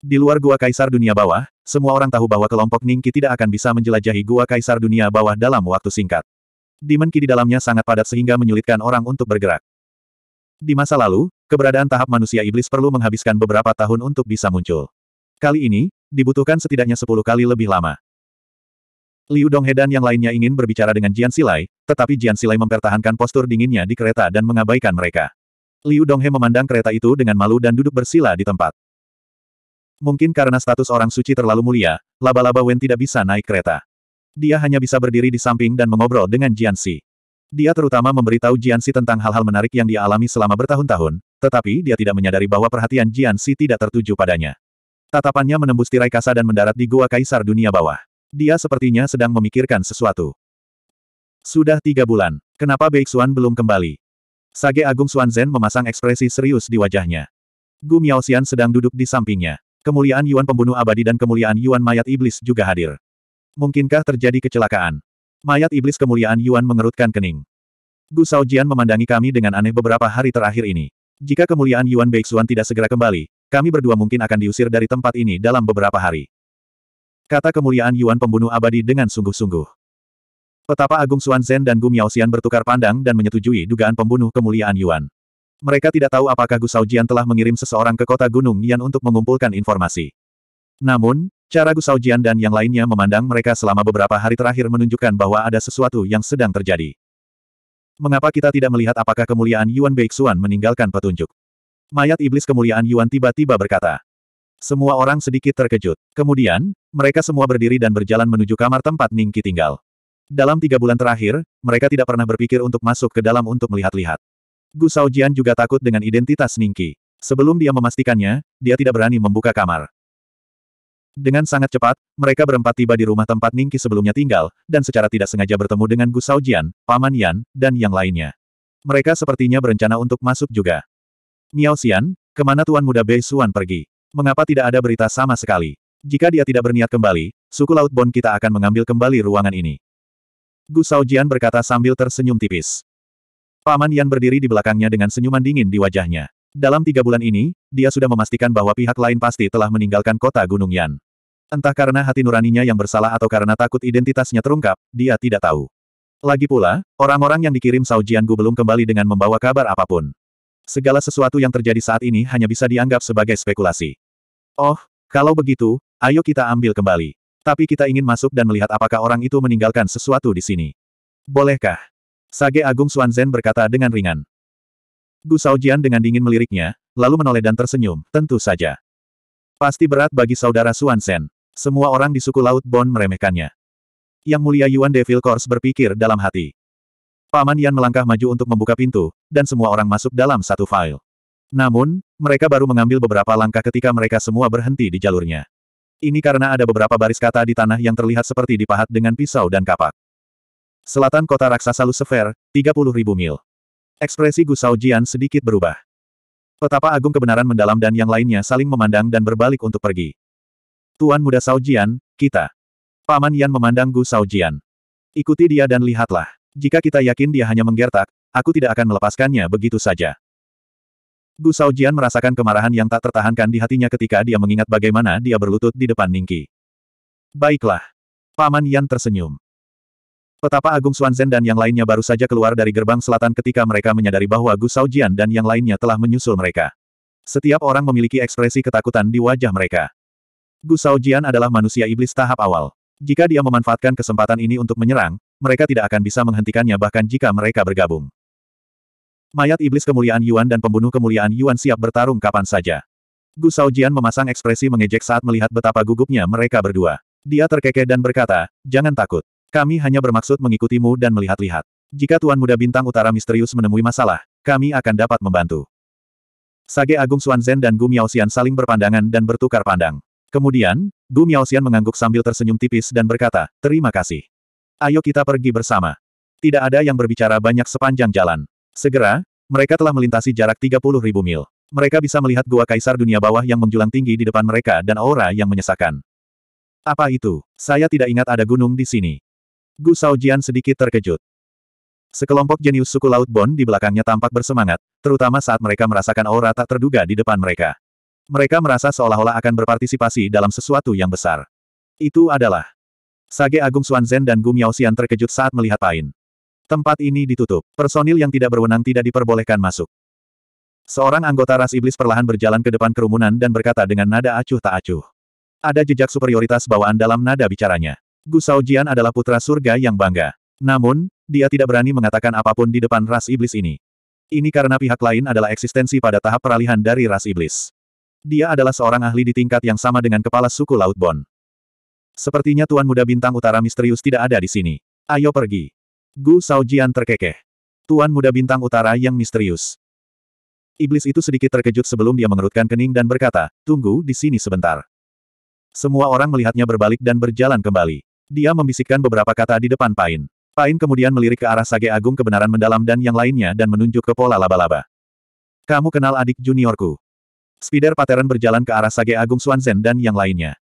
Di luar Gua Kaisar Dunia Bawah, semua orang tahu bahwa kelompok Ningki tidak akan bisa menjelajahi Gua Kaisar Dunia Bawah dalam waktu singkat. Dimenki di dalamnya sangat padat sehingga menyulitkan orang untuk bergerak. Di masa lalu, keberadaan tahap manusia iblis perlu menghabiskan beberapa tahun untuk bisa muncul. Kali ini, dibutuhkan setidaknya 10 kali lebih lama. Liu Donghe dan yang lainnya ingin berbicara dengan Jian Silai, tetapi Jian Silai mempertahankan postur dinginnya di kereta dan mengabaikan mereka. Liu Donghe memandang kereta itu dengan malu dan duduk bersila di tempat. Mungkin karena status orang suci terlalu mulia, laba-laba Wen tidak bisa naik kereta. Dia hanya bisa berdiri di samping dan mengobrol dengan Jiansi. Dia terutama memberitahu Jiansi tentang hal-hal menarik yang dia alami selama bertahun-tahun, tetapi dia tidak menyadari bahwa perhatian Jiansi tidak tertuju padanya. Tatapannya menembus tirai kasa dan mendarat di Gua Kaisar Dunia Bawah. Dia sepertinya sedang memikirkan sesuatu. Sudah tiga bulan, kenapa Beixuan belum kembali? Sage Agung Suanzen memasang ekspresi serius di wajahnya. Gu Miao Xian sedang duduk di sampingnya. Kemuliaan Yuan pembunuh abadi dan kemuliaan Yuan mayat iblis juga hadir. Mungkinkah terjadi kecelakaan? Mayat iblis kemuliaan Yuan mengerutkan kening. Gu Jian memandangi kami dengan aneh beberapa hari terakhir ini. Jika kemuliaan Yuan Beixuan tidak segera kembali, kami berdua mungkin akan diusir dari tempat ini dalam beberapa hari. Kata kemuliaan Yuan pembunuh abadi dengan sungguh-sungguh. Petapa Agung Xuan Zhen dan Gu Miaoxian bertukar pandang dan menyetujui dugaan pembunuh kemuliaan Yuan. Mereka tidak tahu apakah Gusaujian telah mengirim seseorang ke kota Gunung Yan untuk mengumpulkan informasi. Namun, cara Gusaujian dan yang lainnya memandang mereka selama beberapa hari terakhir menunjukkan bahwa ada sesuatu yang sedang terjadi. Mengapa kita tidak melihat apakah kemuliaan Yuan Beixuan meninggalkan petunjuk? Mayat iblis kemuliaan Yuan tiba-tiba berkata. Semua orang sedikit terkejut. Kemudian, mereka semua berdiri dan berjalan menuju kamar tempat Ningki tinggal. Dalam tiga bulan terakhir, mereka tidak pernah berpikir untuk masuk ke dalam untuk melihat-lihat. Gu Saojian juga takut dengan identitas Ningki. Sebelum dia memastikannya, dia tidak berani membuka kamar. Dengan sangat cepat, mereka berempat tiba di rumah tempat Ningki sebelumnya tinggal, dan secara tidak sengaja bertemu dengan Gu Saojian, Paman Yan, dan yang lainnya. Mereka sepertinya berencana untuk masuk juga. Miao Xian, kemana Tuan Muda Bei Suan pergi? Mengapa tidak ada berita sama sekali? Jika dia tidak berniat kembali, suku Laut Bon kita akan mengambil kembali ruangan ini. Gu Saojian berkata sambil tersenyum tipis. Paman Yan berdiri di belakangnya dengan senyuman dingin di wajahnya. Dalam tiga bulan ini, dia sudah memastikan bahwa pihak lain pasti telah meninggalkan kota Gunung Yan. Entah karena hati nuraninya yang bersalah atau karena takut identitasnya terungkap, dia tidak tahu. Lagi pula, orang-orang yang dikirim Sao Jiangu belum kembali dengan membawa kabar apapun. Segala sesuatu yang terjadi saat ini hanya bisa dianggap sebagai spekulasi. Oh, kalau begitu, ayo kita ambil kembali. Tapi kita ingin masuk dan melihat apakah orang itu meninggalkan sesuatu di sini. Bolehkah? Sage Agung Xuanzhen berkata dengan ringan. Gu Saojian dengan dingin meliriknya, lalu menoleh dan tersenyum, tentu saja. Pasti berat bagi saudara Xuanzhen. Semua orang di suku Laut Bon meremehkannya. Yang mulia Yuan Devil Course berpikir dalam hati. Paman Yan melangkah maju untuk membuka pintu, dan semua orang masuk dalam satu file. Namun, mereka baru mengambil beberapa langkah ketika mereka semua berhenti di jalurnya. Ini karena ada beberapa baris kata di tanah yang terlihat seperti dipahat dengan pisau dan kapak. Selatan kota raksasa Lucifer, 30.000 mil. Ekspresi Gu Jian sedikit berubah. Petapa agung kebenaran mendalam dan yang lainnya saling memandang dan berbalik untuk pergi. Tuan muda Jian, kita. Paman Yan memandang Gu Jian. Ikuti dia dan lihatlah. Jika kita yakin dia hanya menggertak, aku tidak akan melepaskannya begitu saja. Gu Jian merasakan kemarahan yang tak tertahankan di hatinya ketika dia mengingat bagaimana dia berlutut di depan Ningki. Baiklah. Paman Yan tersenyum. Petapa Agung Zhen dan yang lainnya baru saja keluar dari gerbang selatan ketika mereka menyadari bahwa Gu Saojian dan yang lainnya telah menyusul mereka. Setiap orang memiliki ekspresi ketakutan di wajah mereka. Gu Saojian adalah manusia iblis tahap awal. Jika dia memanfaatkan kesempatan ini untuk menyerang, mereka tidak akan bisa menghentikannya bahkan jika mereka bergabung. Mayat iblis kemuliaan Yuan dan pembunuh kemuliaan Yuan siap bertarung kapan saja. Gu Saojian memasang ekspresi mengejek saat melihat betapa gugupnya mereka berdua. Dia terkekeh dan berkata, jangan takut. Kami hanya bermaksud mengikutimu dan melihat-lihat. Jika Tuan Muda Bintang Utara misterius menemui masalah, kami akan dapat membantu. Sage Agung Zhen dan Gu Miaoxian saling berpandangan dan bertukar pandang. Kemudian, Gu Miaoxian mengangguk sambil tersenyum tipis dan berkata, terima kasih. Ayo kita pergi bersama. Tidak ada yang berbicara banyak sepanjang jalan. Segera, mereka telah melintasi jarak 30 ribu mil. Mereka bisa melihat gua kaisar dunia bawah yang menjulang tinggi di depan mereka dan aura yang menyesakan. Apa itu? Saya tidak ingat ada gunung di sini. Gu Jian sedikit terkejut. Sekelompok jenius suku Laut Bon di belakangnya tampak bersemangat, terutama saat mereka merasakan aura tak terduga di depan mereka. Mereka merasa seolah-olah akan berpartisipasi dalam sesuatu yang besar. Itu adalah Sage Agung Xuanzhen dan Gu Miaoxian terkejut saat melihat Pain. Tempat ini ditutup. Personil yang tidak berwenang tidak diperbolehkan masuk. Seorang anggota ras iblis perlahan berjalan ke depan kerumunan dan berkata dengan nada acuh tak acuh. Ada jejak superioritas bawaan dalam nada bicaranya. Gu Saojian adalah putra surga yang bangga. Namun, dia tidak berani mengatakan apapun di depan ras iblis ini. Ini karena pihak lain adalah eksistensi pada tahap peralihan dari ras iblis. Dia adalah seorang ahli di tingkat yang sama dengan kepala suku Laut Bon. Sepertinya Tuan Muda Bintang Utara misterius tidak ada di sini. Ayo pergi. Gu Saojian terkekeh. Tuan Muda Bintang Utara yang misterius. Iblis itu sedikit terkejut sebelum dia mengerutkan kening dan berkata, tunggu di sini sebentar. Semua orang melihatnya berbalik dan berjalan kembali. Dia membisikkan beberapa kata di depan Pain. Pain kemudian melirik ke arah Sage Agung Kebenaran Mendalam dan yang lainnya dan menunjuk ke pola laba-laba. Kamu kenal adik juniorku. Spider Pattern berjalan ke arah Sage Agung Xuanzhen dan yang lainnya.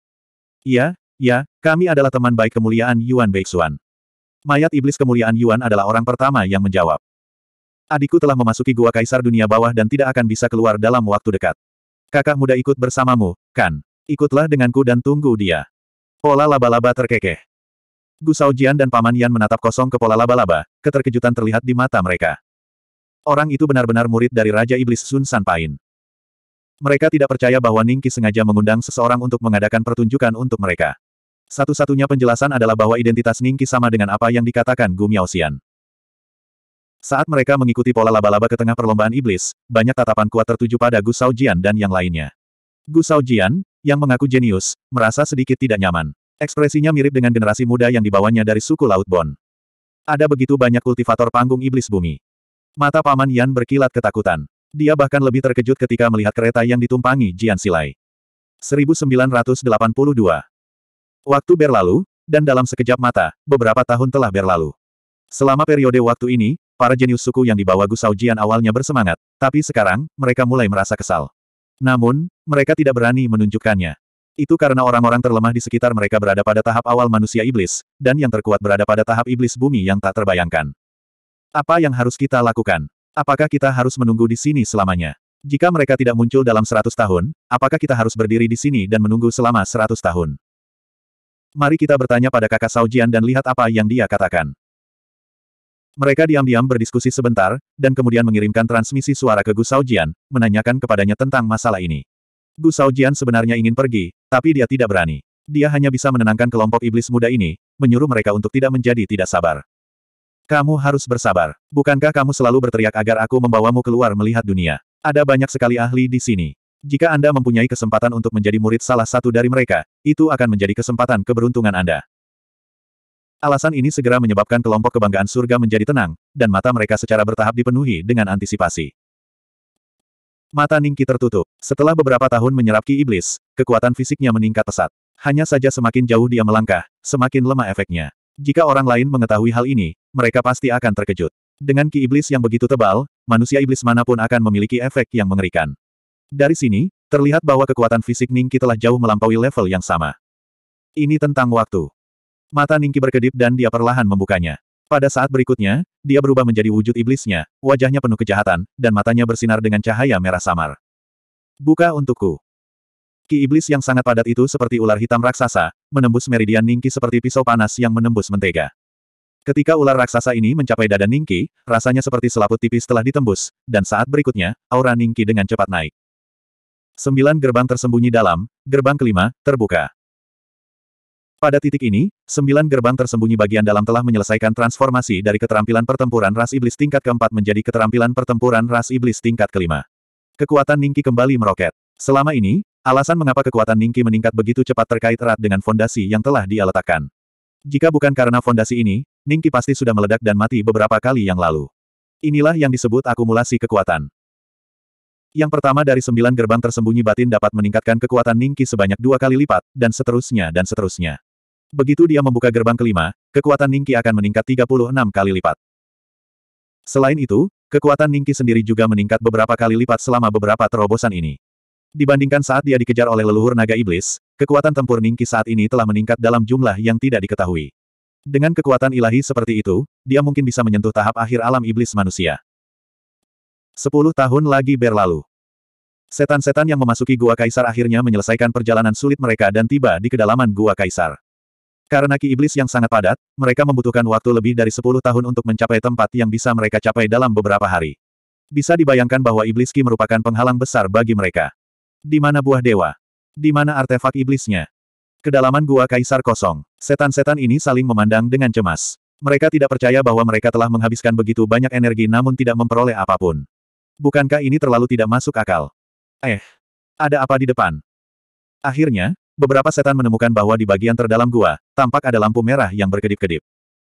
Iya, iya, kami adalah teman baik kemuliaan Yuan Beixuan. Mayat iblis kemuliaan Yuan adalah orang pertama yang menjawab. Adikku telah memasuki gua kaisar dunia bawah dan tidak akan bisa keluar dalam waktu dekat. Kakak muda ikut bersamamu, kan? Ikutlah denganku dan tunggu dia. Pola laba-laba terkekeh. Gu Jian dan Paman Yan menatap kosong ke pola laba-laba, keterkejutan terlihat di mata mereka. Orang itu benar-benar murid dari Raja Iblis Sun Sanpain. Mereka tidak percaya bahwa Ningki sengaja mengundang seseorang untuk mengadakan pertunjukan untuk mereka. Satu-satunya penjelasan adalah bahwa identitas Ningki sama dengan apa yang dikatakan Gu Miaosian. Saat mereka mengikuti pola laba-laba ke tengah perlombaan iblis, banyak tatapan kuat tertuju pada Gu Jian dan yang lainnya. Gu Jian, yang mengaku jenius, merasa sedikit tidak nyaman. Ekspresinya mirip dengan generasi muda yang dibawanya dari suku Laut Bon. Ada begitu banyak kultivator panggung iblis bumi. Mata Paman Yan berkilat ketakutan. Dia bahkan lebih terkejut ketika melihat kereta yang ditumpangi Jian Silai. 1982 Waktu berlalu, dan dalam sekejap mata, beberapa tahun telah berlalu. Selama periode waktu ini, para jenius suku yang dibawa Gusau Jian awalnya bersemangat, tapi sekarang, mereka mulai merasa kesal. Namun, mereka tidak berani menunjukkannya. Itu karena orang-orang terlemah di sekitar mereka berada pada tahap awal manusia iblis, dan yang terkuat berada pada tahap iblis bumi yang tak terbayangkan. Apa yang harus kita lakukan? Apakah kita harus menunggu di sini selamanya? Jika mereka tidak muncul dalam seratus tahun, apakah kita harus berdiri di sini dan menunggu selama seratus tahun? Mari kita bertanya pada kakak Saujian dan lihat apa yang dia katakan. Mereka diam-diam berdiskusi sebentar, dan kemudian mengirimkan transmisi suara ke Gu Saujian, menanyakan kepadanya tentang masalah ini. Gu Shaojian sebenarnya ingin pergi, tapi dia tidak berani. Dia hanya bisa menenangkan kelompok iblis muda ini, menyuruh mereka untuk tidak menjadi tidak sabar. Kamu harus bersabar. Bukankah kamu selalu berteriak agar aku membawamu keluar melihat dunia? Ada banyak sekali ahli di sini. Jika Anda mempunyai kesempatan untuk menjadi murid salah satu dari mereka, itu akan menjadi kesempatan keberuntungan Anda. Alasan ini segera menyebabkan kelompok kebanggaan surga menjadi tenang, dan mata mereka secara bertahap dipenuhi dengan antisipasi. Mata Ningki tertutup. Setelah beberapa tahun menyerap ki iblis, kekuatan fisiknya meningkat pesat. Hanya saja semakin jauh dia melangkah, semakin lemah efeknya. Jika orang lain mengetahui hal ini, mereka pasti akan terkejut. Dengan ki iblis yang begitu tebal, manusia iblis manapun akan memiliki efek yang mengerikan. Dari sini, terlihat bahwa kekuatan fisik Ningki telah jauh melampaui level yang sama. Ini tentang waktu. Mata Ningki berkedip dan dia perlahan membukanya. Pada saat berikutnya, dia berubah menjadi wujud iblisnya, wajahnya penuh kejahatan, dan matanya bersinar dengan cahaya merah samar. Buka untukku. Ki iblis yang sangat padat itu seperti ular hitam raksasa, menembus meridian Ningki seperti pisau panas yang menembus mentega. Ketika ular raksasa ini mencapai dada Ningki, rasanya seperti selaput tipis telah ditembus, dan saat berikutnya, aura Ningki dengan cepat naik. Sembilan gerbang tersembunyi dalam, gerbang kelima, terbuka. Pada titik ini, sembilan gerbang tersembunyi bagian dalam telah menyelesaikan transformasi dari keterampilan pertempuran ras iblis tingkat keempat menjadi keterampilan pertempuran ras iblis tingkat kelima. Kekuatan Ningki kembali meroket. Selama ini, alasan mengapa kekuatan Ningki meningkat begitu cepat terkait erat dengan fondasi yang telah dia letakkan. Jika bukan karena fondasi ini, Ningki pasti sudah meledak dan mati beberapa kali yang lalu. Inilah yang disebut akumulasi kekuatan. Yang pertama dari sembilan gerbang tersembunyi batin dapat meningkatkan kekuatan Ningki sebanyak dua kali lipat, dan seterusnya dan seterusnya. Begitu dia membuka gerbang kelima, kekuatan Ningki akan meningkat 36 kali lipat. Selain itu, kekuatan Ningki sendiri juga meningkat beberapa kali lipat selama beberapa terobosan ini. Dibandingkan saat dia dikejar oleh leluhur naga iblis, kekuatan tempur Ningki saat ini telah meningkat dalam jumlah yang tidak diketahui. Dengan kekuatan ilahi seperti itu, dia mungkin bisa menyentuh tahap akhir alam iblis manusia. Sepuluh tahun lagi berlalu. Setan-setan yang memasuki Gua Kaisar akhirnya menyelesaikan perjalanan sulit mereka dan tiba di kedalaman Gua Kaisar. Karena ki iblis yang sangat padat, mereka membutuhkan waktu lebih dari 10 tahun untuk mencapai tempat yang bisa mereka capai dalam beberapa hari. Bisa dibayangkan bahwa iblis ki merupakan penghalang besar bagi mereka. Di mana buah dewa? Di mana artefak iblisnya? Kedalaman gua kaisar kosong, setan-setan ini saling memandang dengan cemas. Mereka tidak percaya bahwa mereka telah menghabiskan begitu banyak energi namun tidak memperoleh apapun. Bukankah ini terlalu tidak masuk akal? Eh, ada apa di depan? Akhirnya, beberapa setan menemukan bahwa di bagian terdalam gua, tampak ada lampu merah yang berkedip-kedip.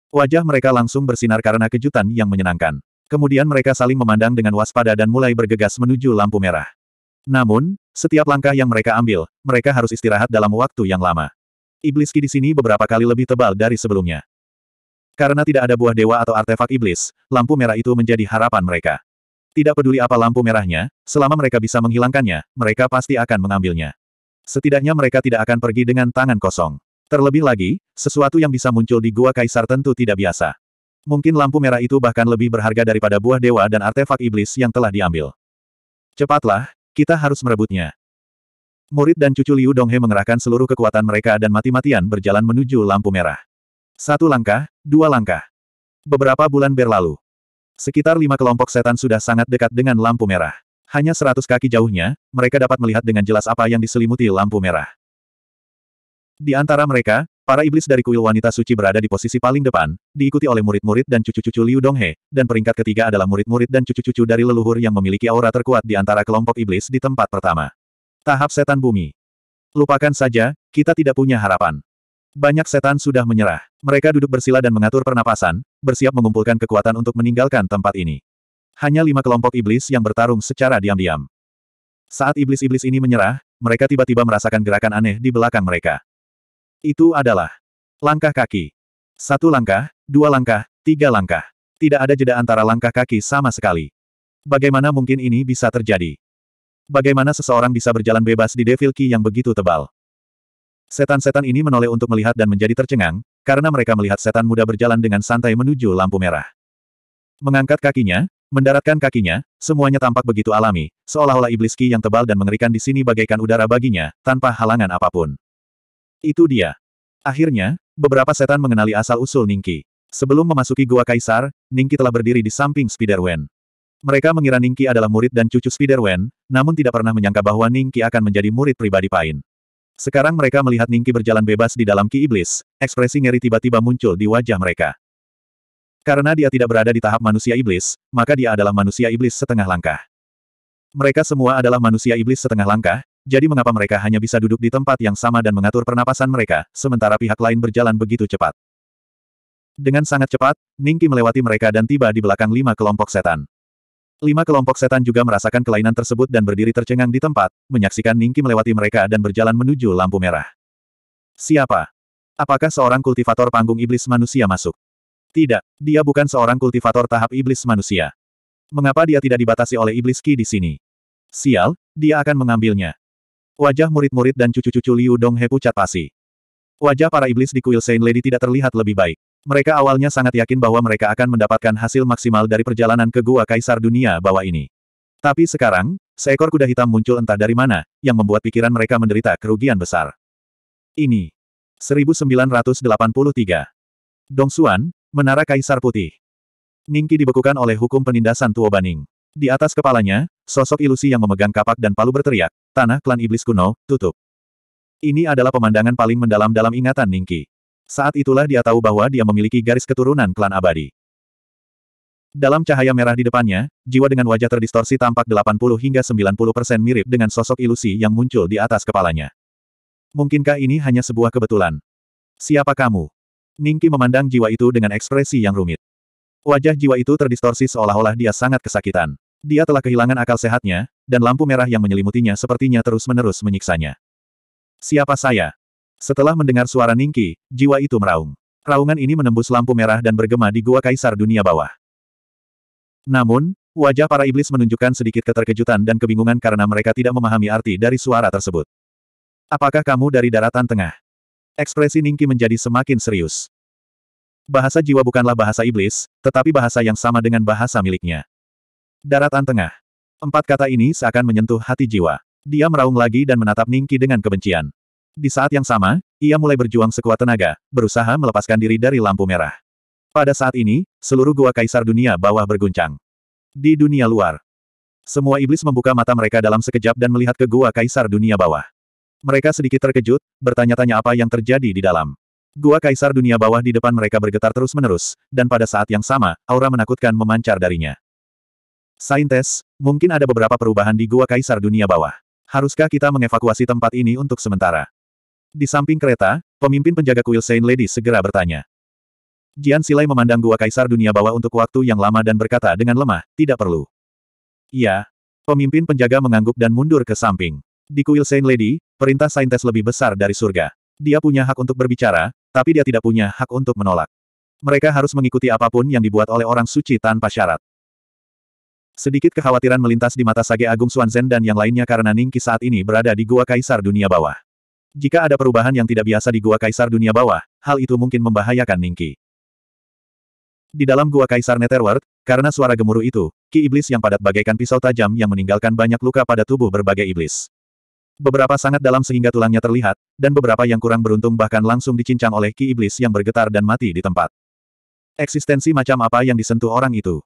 Wajah mereka langsung bersinar karena kejutan yang menyenangkan. Kemudian mereka saling memandang dengan waspada dan mulai bergegas menuju lampu merah. Namun, setiap langkah yang mereka ambil, mereka harus istirahat dalam waktu yang lama. Iblis ki di sini beberapa kali lebih tebal dari sebelumnya. Karena tidak ada buah dewa atau artefak iblis, lampu merah itu menjadi harapan mereka. Tidak peduli apa lampu merahnya, selama mereka bisa menghilangkannya, mereka pasti akan mengambilnya. Setidaknya mereka tidak akan pergi dengan tangan kosong. Terlebih lagi, sesuatu yang bisa muncul di Gua Kaisar tentu tidak biasa. Mungkin lampu merah itu bahkan lebih berharga daripada buah dewa dan artefak iblis yang telah diambil. Cepatlah, kita harus merebutnya. Murid dan cucu Liu Donghe mengerahkan seluruh kekuatan mereka dan mati-matian berjalan menuju lampu merah. Satu langkah, dua langkah. Beberapa bulan berlalu. Sekitar lima kelompok setan sudah sangat dekat dengan lampu merah. Hanya seratus kaki jauhnya, mereka dapat melihat dengan jelas apa yang diselimuti lampu merah. Di antara mereka, para iblis dari kuil wanita suci berada di posisi paling depan, diikuti oleh murid-murid dan cucu-cucu Liu Donghe, dan peringkat ketiga adalah murid-murid dan cucu-cucu dari leluhur yang memiliki aura terkuat di antara kelompok iblis di tempat pertama. Tahap setan bumi. Lupakan saja, kita tidak punya harapan. Banyak setan sudah menyerah. Mereka duduk bersila dan mengatur pernapasan, bersiap mengumpulkan kekuatan untuk meninggalkan tempat ini. Hanya lima kelompok iblis yang bertarung secara diam-diam. Saat iblis-iblis ini menyerah, mereka tiba-tiba merasakan gerakan aneh di belakang mereka. Itu adalah langkah kaki. Satu langkah, dua langkah, tiga langkah. Tidak ada jeda antara langkah kaki sama sekali. Bagaimana mungkin ini bisa terjadi? Bagaimana seseorang bisa berjalan bebas di Devil Key yang begitu tebal? Setan-setan ini menoleh untuk melihat dan menjadi tercengang, karena mereka melihat setan muda berjalan dengan santai menuju lampu merah. Mengangkat kakinya, Mendaratkan kakinya, semuanya tampak begitu alami, seolah-olah iblis ki yang tebal dan mengerikan di sini bagaikan udara baginya, tanpa halangan apapun. Itu dia. Akhirnya, beberapa setan mengenali asal-usul Ningki. Sebelum memasuki Gua Kaisar, Ningki telah berdiri di samping Spiderwen. Mereka mengira Ningki adalah murid dan cucu Spiderwen, namun tidak pernah menyangka bahwa Ningki akan menjadi murid pribadi Pain. Sekarang mereka melihat Ningki berjalan bebas di dalam Ki Iblis, ekspresi ngeri tiba-tiba muncul di wajah mereka. Karena dia tidak berada di tahap manusia iblis, maka dia adalah manusia iblis setengah langkah. Mereka semua adalah manusia iblis setengah langkah, jadi mengapa mereka hanya bisa duduk di tempat yang sama dan mengatur pernapasan mereka, sementara pihak lain berjalan begitu cepat. Dengan sangat cepat, Ningki melewati mereka dan tiba di belakang lima kelompok setan. Lima kelompok setan juga merasakan kelainan tersebut dan berdiri tercengang di tempat, menyaksikan Ningki melewati mereka dan berjalan menuju lampu merah. Siapa? Apakah seorang kultivator panggung iblis manusia masuk? Tidak, dia bukan seorang kultivator tahap iblis manusia. Mengapa dia tidak dibatasi oleh iblis Ki di sini? Sial, dia akan mengambilnya. Wajah murid-murid dan cucu-cucu Liu Donghe pucat pasi. Wajah para iblis di kuil Saint Lady tidak terlihat lebih baik. Mereka awalnya sangat yakin bahwa mereka akan mendapatkan hasil maksimal dari perjalanan ke Gua Kaisar Dunia bawah ini. Tapi sekarang, seekor kuda hitam muncul entah dari mana, yang membuat pikiran mereka menderita kerugian besar. Ini. 1983. Dong Xuan, Menara Kaisar Putih. Ningki dibekukan oleh hukum penindasan Tuo Baning. Di atas kepalanya, sosok ilusi yang memegang kapak dan palu berteriak, tanah klan iblis kuno, tutup. Ini adalah pemandangan paling mendalam dalam ingatan Ningki. Saat itulah dia tahu bahwa dia memiliki garis keturunan klan abadi. Dalam cahaya merah di depannya, jiwa dengan wajah terdistorsi tampak 80 hingga 90 persen mirip dengan sosok ilusi yang muncul di atas kepalanya. Mungkinkah ini hanya sebuah kebetulan? Siapa kamu? Ningki memandang jiwa itu dengan ekspresi yang rumit. Wajah jiwa itu terdistorsi seolah-olah dia sangat kesakitan. Dia telah kehilangan akal sehatnya, dan lampu merah yang menyelimutinya sepertinya terus-menerus menyiksanya. Siapa saya? Setelah mendengar suara Ningki, jiwa itu meraung. Raungan ini menembus lampu merah dan bergema di gua kaisar dunia bawah. Namun, wajah para iblis menunjukkan sedikit keterkejutan dan kebingungan karena mereka tidak memahami arti dari suara tersebut. Apakah kamu dari daratan tengah? Ekspresi Ningki menjadi semakin serius. Bahasa jiwa bukanlah bahasa iblis, tetapi bahasa yang sama dengan bahasa miliknya. Daratan tengah. Empat kata ini seakan menyentuh hati jiwa. Dia meraung lagi dan menatap Ningki dengan kebencian. Di saat yang sama, ia mulai berjuang sekuat tenaga, berusaha melepaskan diri dari lampu merah. Pada saat ini, seluruh gua kaisar dunia bawah berguncang. Di dunia luar, semua iblis membuka mata mereka dalam sekejap dan melihat ke gua kaisar dunia bawah. Mereka sedikit terkejut, bertanya-tanya apa yang terjadi di dalam. Gua kaisar dunia bawah di depan mereka bergetar terus-menerus, dan pada saat yang sama, aura menakutkan memancar darinya. Saintes, mungkin ada beberapa perubahan di gua kaisar dunia bawah. Haruskah kita mengevakuasi tempat ini untuk sementara? Di samping kereta, pemimpin penjaga kuil Saint Lady segera bertanya. Jian Silai memandang gua kaisar dunia bawah untuk waktu yang lama dan berkata dengan lemah, tidak perlu. Iya. Pemimpin penjaga mengangguk dan mundur ke samping. Di kuil Saint Lady, perintah Saintes lebih besar dari surga. Dia punya hak untuk berbicara, tapi dia tidak punya hak untuk menolak. Mereka harus mengikuti apapun yang dibuat oleh orang suci tanpa syarat. Sedikit kekhawatiran melintas di mata Sage Agung Xuanzhen dan yang lainnya karena Ningki saat ini berada di Gua Kaisar Dunia Bawah. Jika ada perubahan yang tidak biasa di Gua Kaisar Dunia Bawah, hal itu mungkin membahayakan Ningki. Di dalam Gua Kaisar Netherworld, karena suara gemuruh itu, ki iblis yang padat bagaikan pisau tajam yang meninggalkan banyak luka pada tubuh berbagai iblis. Beberapa sangat dalam sehingga tulangnya terlihat, dan beberapa yang kurang beruntung bahkan langsung dicincang oleh ki iblis yang bergetar dan mati di tempat. Eksistensi macam apa yang disentuh orang itu?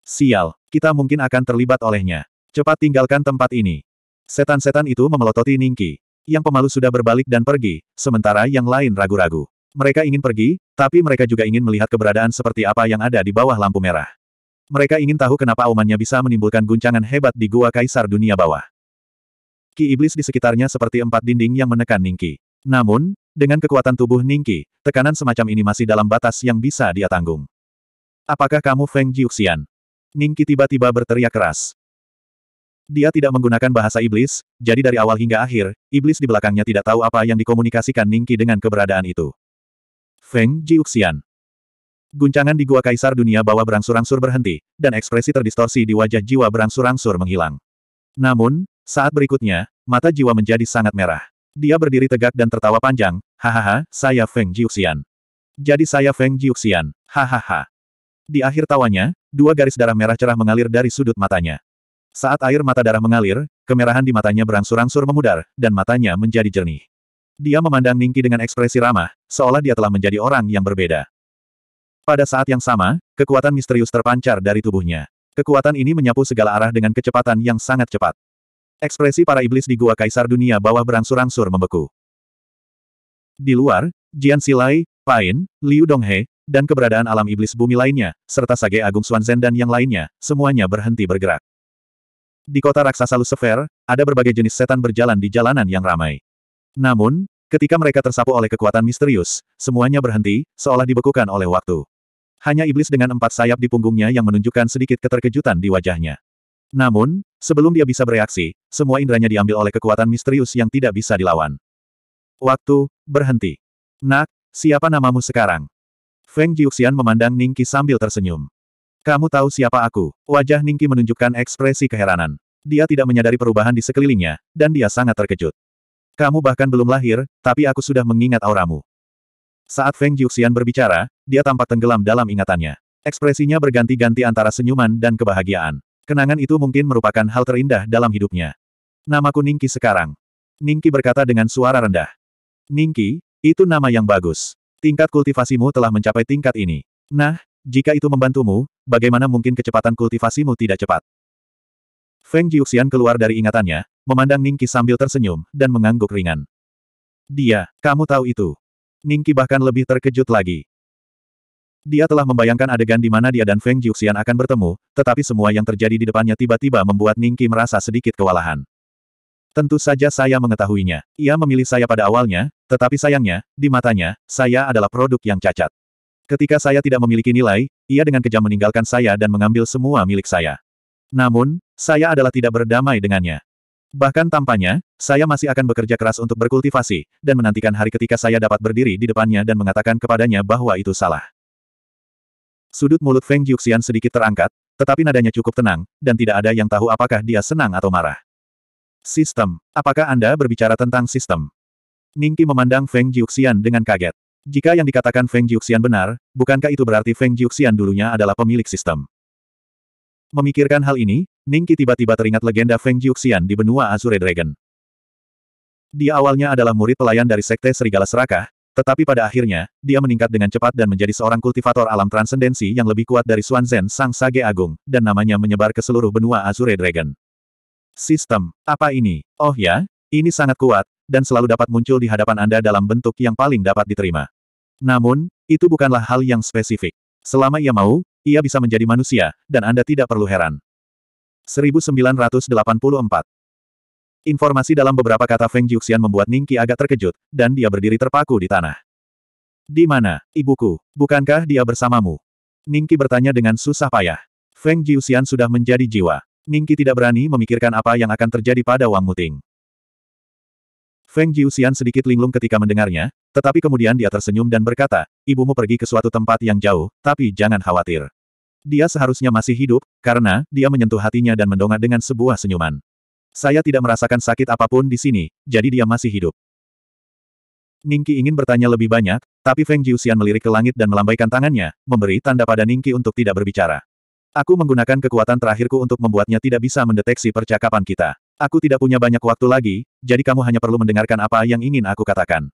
Sial, kita mungkin akan terlibat olehnya. Cepat tinggalkan tempat ini. Setan-setan itu memelototi Ningki. Yang pemalu sudah berbalik dan pergi, sementara yang lain ragu-ragu. Mereka ingin pergi, tapi mereka juga ingin melihat keberadaan seperti apa yang ada di bawah lampu merah. Mereka ingin tahu kenapa aumannya bisa menimbulkan guncangan hebat di Gua Kaisar Dunia Bawah ki iblis di sekitarnya seperti empat dinding yang menekan Ningki. Namun, dengan kekuatan tubuh Ningki, tekanan semacam ini masih dalam batas yang bisa dia tanggung. Apakah kamu Feng Jiuxian? Ningki tiba-tiba berteriak keras. Dia tidak menggunakan bahasa iblis, jadi dari awal hingga akhir, iblis di belakangnya tidak tahu apa yang dikomunikasikan Ningki dengan keberadaan itu. Feng Jiuxian. Guncangan di Gua Kaisar Dunia bawah berangsur-angsur berhenti, dan ekspresi terdistorsi di wajah jiwa berangsur-angsur menghilang. Namun, saat berikutnya, mata jiwa menjadi sangat merah. Dia berdiri tegak dan tertawa panjang, hahaha, saya Feng Jiuxian. Jadi saya Feng Jiuxian, hahaha. Di akhir tawanya, dua garis darah merah cerah mengalir dari sudut matanya. Saat air mata darah mengalir, kemerahan di matanya berangsur-angsur memudar, dan matanya menjadi jernih. Dia memandang Ningki dengan ekspresi ramah, seolah dia telah menjadi orang yang berbeda. Pada saat yang sama, kekuatan misterius terpancar dari tubuhnya. Kekuatan ini menyapu segala arah dengan kecepatan yang sangat cepat. Ekspresi para iblis di Gua Kaisar Dunia bawah berangsur-angsur membeku. Di luar, Jian Silai, Pain, Liu Donghe, dan keberadaan alam iblis bumi lainnya, serta Sage Agung Xuanzhen dan yang lainnya, semuanya berhenti bergerak. Di kota raksasa Lucifer, ada berbagai jenis setan berjalan di jalanan yang ramai. Namun, ketika mereka tersapu oleh kekuatan misterius, semuanya berhenti, seolah dibekukan oleh waktu. Hanya iblis dengan empat sayap di punggungnya yang menunjukkan sedikit keterkejutan di wajahnya. Namun, sebelum dia bisa bereaksi, semua indranya diambil oleh kekuatan misterius yang tidak bisa dilawan. Waktu, berhenti. Nak, siapa namamu sekarang? Feng Jiuxian memandang Ningki sambil tersenyum. Kamu tahu siapa aku? Wajah Ningki menunjukkan ekspresi keheranan. Dia tidak menyadari perubahan di sekelilingnya, dan dia sangat terkejut. Kamu bahkan belum lahir, tapi aku sudah mengingat auramu. Saat Feng Jiuxian berbicara, dia tampak tenggelam dalam ingatannya. Ekspresinya berganti-ganti antara senyuman dan kebahagiaan. Kenangan itu mungkin merupakan hal terindah dalam hidupnya. Namaku Ningki sekarang. Ningki berkata dengan suara rendah. Ningki, itu nama yang bagus. Tingkat kultivasimu telah mencapai tingkat ini. Nah, jika itu membantumu, bagaimana mungkin kecepatan kultivasimu tidak cepat? Feng Jiuxian keluar dari ingatannya, memandang Ningki sambil tersenyum, dan mengangguk ringan. Dia, kamu tahu itu. Ningki bahkan lebih terkejut lagi. Dia telah membayangkan adegan di mana dia dan Feng Jiuxian akan bertemu, tetapi semua yang terjadi di depannya tiba-tiba membuat Ning Qi merasa sedikit kewalahan. Tentu saja saya mengetahuinya. Ia memilih saya pada awalnya, tetapi sayangnya, di matanya, saya adalah produk yang cacat. Ketika saya tidak memiliki nilai, ia dengan kejam meninggalkan saya dan mengambil semua milik saya. Namun, saya adalah tidak berdamai dengannya. Bahkan tampaknya, saya masih akan bekerja keras untuk berkultivasi, dan menantikan hari ketika saya dapat berdiri di depannya dan mengatakan kepadanya bahwa itu salah. Sudut mulut Feng Yuxian sedikit terangkat, tetapi nadanya cukup tenang, dan tidak ada yang tahu apakah dia senang atau marah. Sistem. Apakah Anda berbicara tentang sistem? Ningki memandang Feng Jiuxian dengan kaget. Jika yang dikatakan Feng Jiuxian benar, bukankah itu berarti Feng Jiuxian dulunya adalah pemilik sistem? Memikirkan hal ini, Ningki tiba-tiba teringat legenda Feng Jiuxian di benua Azure Dragon. Dia awalnya adalah murid pelayan dari Sekte Serigala Serakah, tetapi pada akhirnya, dia meningkat dengan cepat dan menjadi seorang kultivator alam transendensi yang lebih kuat dari Zen, Sang Sage Agung, dan namanya menyebar ke seluruh benua Azure Dragon. Sistem, apa ini? Oh ya, ini sangat kuat, dan selalu dapat muncul di hadapan Anda dalam bentuk yang paling dapat diterima. Namun, itu bukanlah hal yang spesifik. Selama ia mau, ia bisa menjadi manusia, dan Anda tidak perlu heran. 1984 Informasi dalam beberapa kata Feng Jiuxian membuat Ningki agak terkejut, dan dia berdiri terpaku di tanah. Di mana, ibuku? Bukankah dia bersamamu? Ningki bertanya dengan susah payah. Feng Jiuxian sudah menjadi jiwa. Ningki tidak berani memikirkan apa yang akan terjadi pada Wang Muting. Feng Jiuxian sedikit linglung ketika mendengarnya, tetapi kemudian dia tersenyum dan berkata, ibumu pergi ke suatu tempat yang jauh, tapi jangan khawatir. Dia seharusnya masih hidup, karena dia menyentuh hatinya dan mendongak dengan sebuah senyuman. Saya tidak merasakan sakit apapun di sini, jadi dia masih hidup. Ningki ingin bertanya lebih banyak, tapi Feng Jiuxian melirik ke langit dan melambaikan tangannya, memberi tanda pada Ningki untuk tidak berbicara. Aku menggunakan kekuatan terakhirku untuk membuatnya tidak bisa mendeteksi percakapan kita. Aku tidak punya banyak waktu lagi, jadi kamu hanya perlu mendengarkan apa yang ingin aku katakan.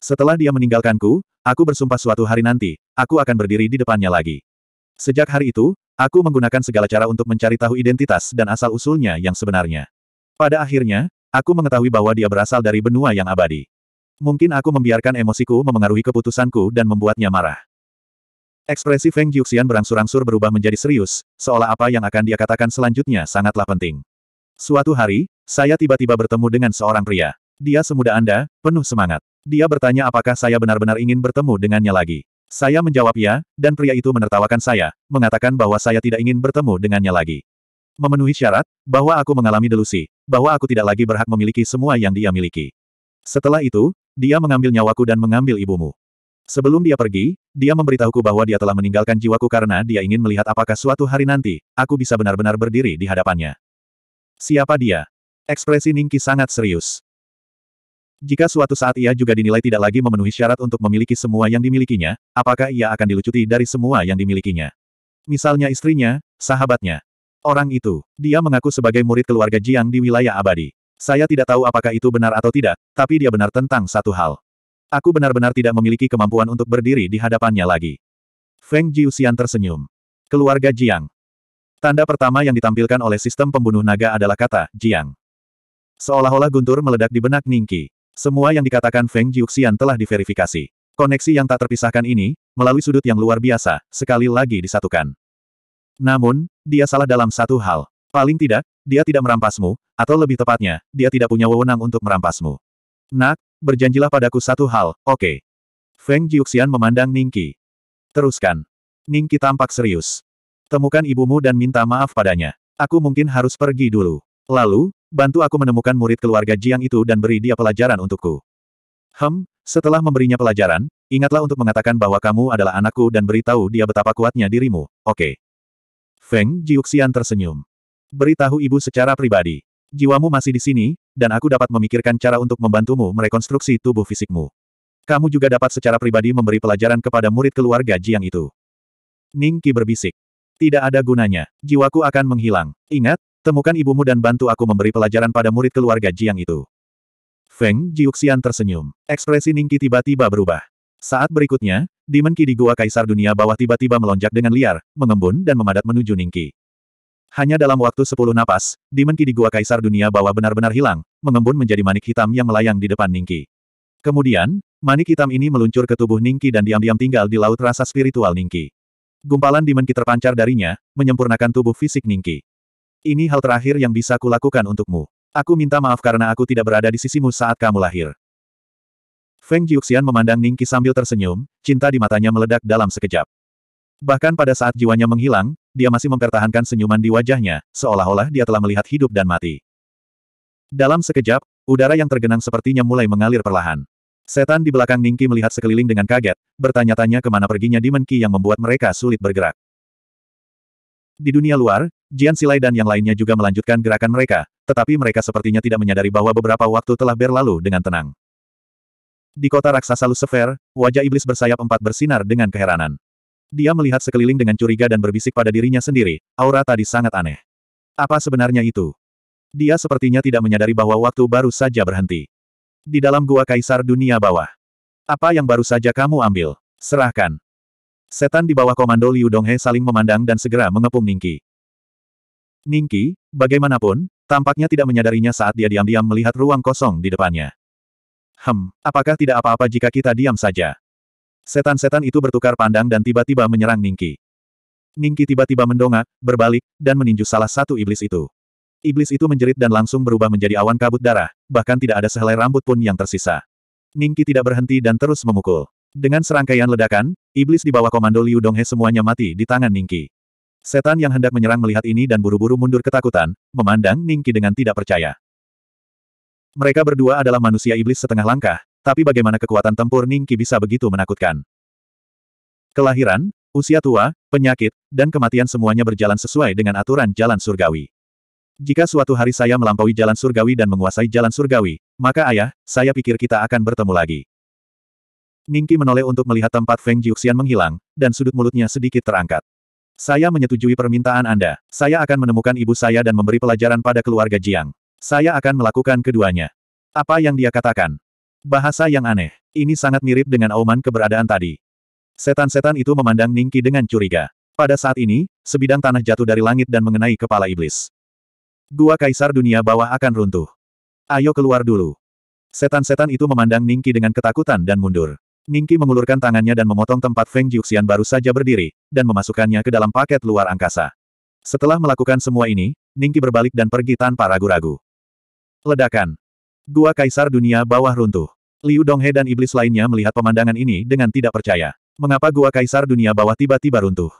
Setelah dia meninggalkanku, aku bersumpah suatu hari nanti, aku akan berdiri di depannya lagi. Sejak hari itu, Aku menggunakan segala cara untuk mencari tahu identitas dan asal-usulnya yang sebenarnya. Pada akhirnya, aku mengetahui bahwa dia berasal dari benua yang abadi. Mungkin aku membiarkan emosiku memengaruhi keputusanku dan membuatnya marah. Ekspresi Feng Yuxian berangsur-angsur berubah menjadi serius, seolah apa yang akan dia katakan selanjutnya sangatlah penting. Suatu hari, saya tiba-tiba bertemu dengan seorang pria. Dia semuda Anda, penuh semangat. Dia bertanya apakah saya benar-benar ingin bertemu dengannya lagi. Saya menjawab ya, dan pria itu menertawakan saya, mengatakan bahwa saya tidak ingin bertemu dengannya lagi. Memenuhi syarat, bahwa aku mengalami delusi, bahwa aku tidak lagi berhak memiliki semua yang dia miliki. Setelah itu, dia mengambil nyawaku dan mengambil ibumu. Sebelum dia pergi, dia memberitahuku bahwa dia telah meninggalkan jiwaku karena dia ingin melihat apakah suatu hari nanti, aku bisa benar-benar berdiri di hadapannya. Siapa dia? Ekspresi Ningki sangat serius. Jika suatu saat ia juga dinilai tidak lagi memenuhi syarat untuk memiliki semua yang dimilikinya, apakah ia akan dilucuti dari semua yang dimilikinya? Misalnya istrinya, sahabatnya. Orang itu, dia mengaku sebagai murid keluarga Jiang di wilayah abadi. Saya tidak tahu apakah itu benar atau tidak, tapi dia benar tentang satu hal. Aku benar-benar tidak memiliki kemampuan untuk berdiri di hadapannya lagi. Feng Jiuxian tersenyum. Keluarga Jiang. Tanda pertama yang ditampilkan oleh sistem pembunuh naga adalah kata, Jiang. Seolah-olah guntur meledak di benak Ningki. Semua yang dikatakan Feng Jiuxian telah diverifikasi. Koneksi yang tak terpisahkan ini, melalui sudut yang luar biasa, sekali lagi disatukan. Namun, dia salah dalam satu hal. Paling tidak, dia tidak merampasmu, atau lebih tepatnya, dia tidak punya wewenang untuk merampasmu. Nak, berjanjilah padaku satu hal, oke. Okay. Feng Jiuxian memandang Ningki. Teruskan. Ningki tampak serius. Temukan ibumu dan minta maaf padanya. Aku mungkin harus pergi dulu. Lalu, Bantu aku menemukan murid keluarga Jiang itu dan beri dia pelajaran untukku. Hem, setelah memberinya pelajaran, ingatlah untuk mengatakan bahwa kamu adalah anakku dan beritahu dia betapa kuatnya dirimu, oke. Okay. Feng Jiuxian tersenyum. Beritahu ibu secara pribadi. Jiwamu masih di sini, dan aku dapat memikirkan cara untuk membantumu merekonstruksi tubuh fisikmu. Kamu juga dapat secara pribadi memberi pelajaran kepada murid keluarga Jiang itu. Ningki berbisik. Tidak ada gunanya. Jiwaku akan menghilang. Ingat, Temukan ibumu dan bantu aku memberi pelajaran pada murid keluarga Jiang itu. Feng Jiuxian tersenyum. Ekspresi Ningki tiba-tiba berubah. Saat berikutnya, Demon Ki di Gua Kaisar Dunia Bawah tiba-tiba melonjak dengan liar, mengembun dan memadat menuju Ningki. Hanya dalam waktu sepuluh napas, Demon Ki di Gua Kaisar Dunia Bawah benar-benar hilang, mengembun menjadi manik hitam yang melayang di depan Ningki. Kemudian, manik hitam ini meluncur ke tubuh Ningki dan diam-diam tinggal di laut rasa spiritual Ningki. Gumpalan Demon Ki terpancar darinya, menyempurnakan tubuh fisik Ningki. Ini hal terakhir yang bisa kulakukan untukmu. Aku minta maaf karena aku tidak berada di sisimu saat kamu lahir. Feng Jiuxian memandang Ningki sambil tersenyum, cinta di matanya meledak dalam sekejap. Bahkan pada saat jiwanya menghilang, dia masih mempertahankan senyuman di wajahnya, seolah-olah dia telah melihat hidup dan mati. Dalam sekejap, udara yang tergenang sepertinya mulai mengalir perlahan. Setan di belakang Ningki melihat sekeliling dengan kaget, bertanya-tanya kemana perginya Demon Ki yang membuat mereka sulit bergerak. Di dunia luar, Jian Silai dan yang lainnya juga melanjutkan gerakan mereka, tetapi mereka sepertinya tidak menyadari bahwa beberapa waktu telah berlalu dengan tenang. Di kota raksasa Lucifer, wajah iblis bersayap empat bersinar dengan keheranan. Dia melihat sekeliling dengan curiga dan berbisik pada dirinya sendiri, aura tadi sangat aneh. Apa sebenarnya itu? Dia sepertinya tidak menyadari bahwa waktu baru saja berhenti. Di dalam gua kaisar dunia bawah. Apa yang baru saja kamu ambil? Serahkan. Setan di bawah komando Liu Donghe saling memandang dan segera mengepung Ningki. Ningki, bagaimanapun, tampaknya tidak menyadarinya saat dia diam-diam melihat ruang kosong di depannya. Hem, apakah tidak apa-apa jika kita diam saja? Setan-setan itu bertukar pandang dan tiba-tiba menyerang Ningki. Ningki tiba-tiba mendongak, berbalik, dan meninju salah satu iblis itu. Iblis itu menjerit dan langsung berubah menjadi awan kabut darah, bahkan tidak ada sehelai rambut pun yang tersisa. Ningki tidak berhenti dan terus memukul. Dengan serangkaian ledakan, iblis di bawah komando Liu Donghe semuanya mati di tangan Ningki. Setan yang hendak menyerang melihat ini dan buru-buru mundur ketakutan, memandang Ningki dengan tidak percaya. Mereka berdua adalah manusia iblis setengah langkah, tapi bagaimana kekuatan tempur Ningki bisa begitu menakutkan? Kelahiran, usia tua, penyakit, dan kematian semuanya berjalan sesuai dengan aturan jalan surgawi. Jika suatu hari saya melampaui jalan surgawi dan menguasai jalan surgawi, maka ayah, saya pikir kita akan bertemu lagi. Ningki menoleh untuk melihat tempat Feng Jiuxian menghilang, dan sudut mulutnya sedikit terangkat. Saya menyetujui permintaan Anda. Saya akan menemukan ibu saya dan memberi pelajaran pada keluarga Jiang. Saya akan melakukan keduanya. Apa yang dia katakan? Bahasa yang aneh. Ini sangat mirip dengan auman keberadaan tadi. Setan-setan itu memandang Ningki dengan curiga. Pada saat ini, sebidang tanah jatuh dari langit dan mengenai kepala iblis. Gua kaisar dunia bawah akan runtuh. Ayo keluar dulu. Setan-setan itu memandang Ningki dengan ketakutan dan mundur. Ningki mengulurkan tangannya dan memotong tempat Feng Jiuxian baru saja berdiri, dan memasukkannya ke dalam paket luar angkasa. Setelah melakukan semua ini, Ningki berbalik dan pergi tanpa ragu-ragu. Ledakan. Gua Kaisar Dunia Bawah Runtuh. Liu Donghe dan iblis lainnya melihat pemandangan ini dengan tidak percaya. Mengapa Gua Kaisar Dunia Bawah tiba-tiba runtuh?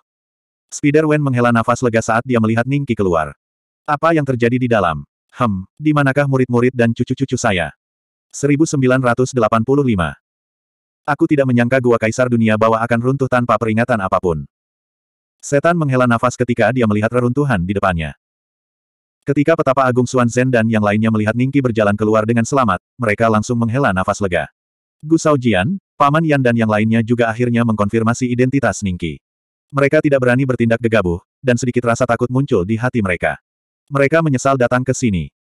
Spider Wen menghela nafas lega saat dia melihat Ningki keluar. Apa yang terjadi di dalam? Hem, di manakah murid-murid dan cucu-cucu saya? 1985 Aku tidak menyangka gua kaisar dunia bawah akan runtuh tanpa peringatan apapun. Setan menghela nafas ketika dia melihat reruntuhan di depannya. Ketika petapa agung Suan Zen dan yang lainnya melihat Ningki berjalan keluar dengan selamat, mereka langsung menghela nafas lega. Gu Jian, Paman Yan dan yang lainnya juga akhirnya mengkonfirmasi identitas Ningki. Mereka tidak berani bertindak gegabah, dan sedikit rasa takut muncul di hati mereka. Mereka menyesal datang ke sini.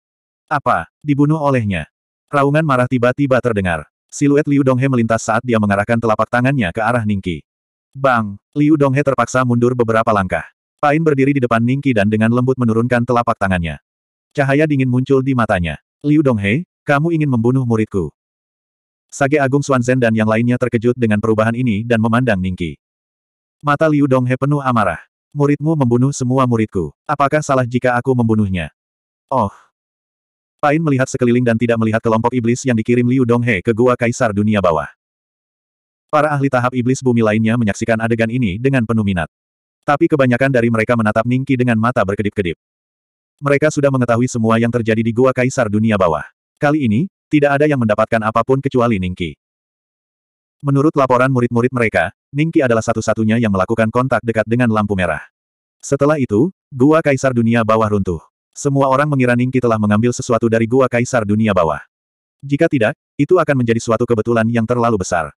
Apa? Dibunuh olehnya. Raungan marah tiba-tiba terdengar. Siluet Liu Donghe melintas saat dia mengarahkan telapak tangannya ke arah Ningki. Bang! Liu Donghe terpaksa mundur beberapa langkah. Pain berdiri di depan Ningki dan dengan lembut menurunkan telapak tangannya. Cahaya dingin muncul di matanya. Liu Donghe, kamu ingin membunuh muridku. Sage Agung Xuanzen dan yang lainnya terkejut dengan perubahan ini dan memandang Ningki. Mata Liu Donghe penuh amarah. Muridmu membunuh semua muridku. Apakah salah jika aku membunuhnya? Oh, Pain melihat sekeliling dan tidak melihat kelompok iblis yang dikirim Liu Donghe ke Gua Kaisar Dunia Bawah. Para ahli tahap iblis bumi lainnya menyaksikan adegan ini dengan penuh minat. Tapi kebanyakan dari mereka menatap Ningki dengan mata berkedip-kedip. Mereka sudah mengetahui semua yang terjadi di Gua Kaisar Dunia Bawah. Kali ini, tidak ada yang mendapatkan apapun kecuali Ningki. Menurut laporan murid-murid mereka, Ningki adalah satu-satunya yang melakukan kontak dekat dengan lampu merah. Setelah itu, Gua Kaisar Dunia Bawah runtuh. Semua orang mengira Ningki telah mengambil sesuatu dari gua kaisar dunia bawah. Jika tidak, itu akan menjadi suatu kebetulan yang terlalu besar.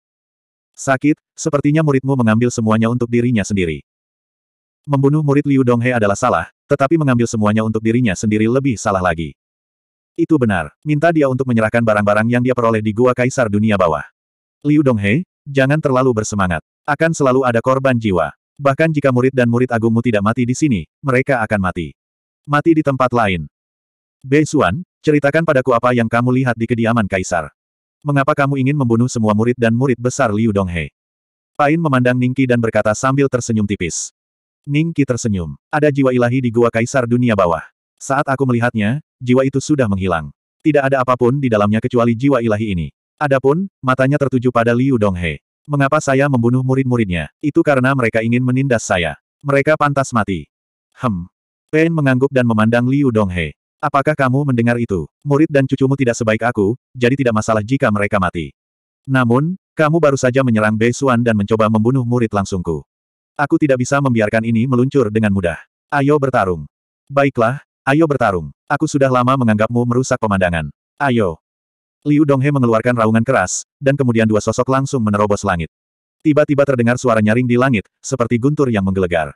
Sakit, sepertinya muridmu mengambil semuanya untuk dirinya sendiri. Membunuh murid Liu Donghe adalah salah, tetapi mengambil semuanya untuk dirinya sendiri lebih salah lagi. Itu benar, minta dia untuk menyerahkan barang-barang yang dia peroleh di gua kaisar dunia bawah. Liu Donghe, jangan terlalu bersemangat. Akan selalu ada korban jiwa. Bahkan jika murid dan murid agungmu tidak mati di sini, mereka akan mati. Mati di tempat lain. Bei Xuan, ceritakan padaku apa yang kamu lihat di kediaman Kaisar. Mengapa kamu ingin membunuh semua murid dan murid besar Liu Donghe? Pain memandang Ningki dan berkata sambil tersenyum tipis. Ningki tersenyum. Ada jiwa ilahi di Gua Kaisar Dunia Bawah. Saat aku melihatnya, jiwa itu sudah menghilang. Tidak ada apapun di dalamnya kecuali jiwa ilahi ini. Adapun, matanya tertuju pada Liu Donghe. Mengapa saya membunuh murid-muridnya? Itu karena mereka ingin menindas saya. Mereka pantas mati. Hem, Pen mengangguk dan memandang Liu Donghe. Apakah kamu mendengar itu? Murid dan cucumu tidak sebaik aku, jadi tidak masalah jika mereka mati. Namun, kamu baru saja menyerang Bei Xuan dan mencoba membunuh murid langsungku. Aku tidak bisa membiarkan ini meluncur dengan mudah. Ayo bertarung. Baiklah, ayo bertarung. Aku sudah lama menganggapmu merusak pemandangan. Ayo. Liu Donghe mengeluarkan raungan keras, dan kemudian dua sosok langsung menerobos langit. Tiba-tiba terdengar suara nyaring di langit, seperti guntur yang menggelegar.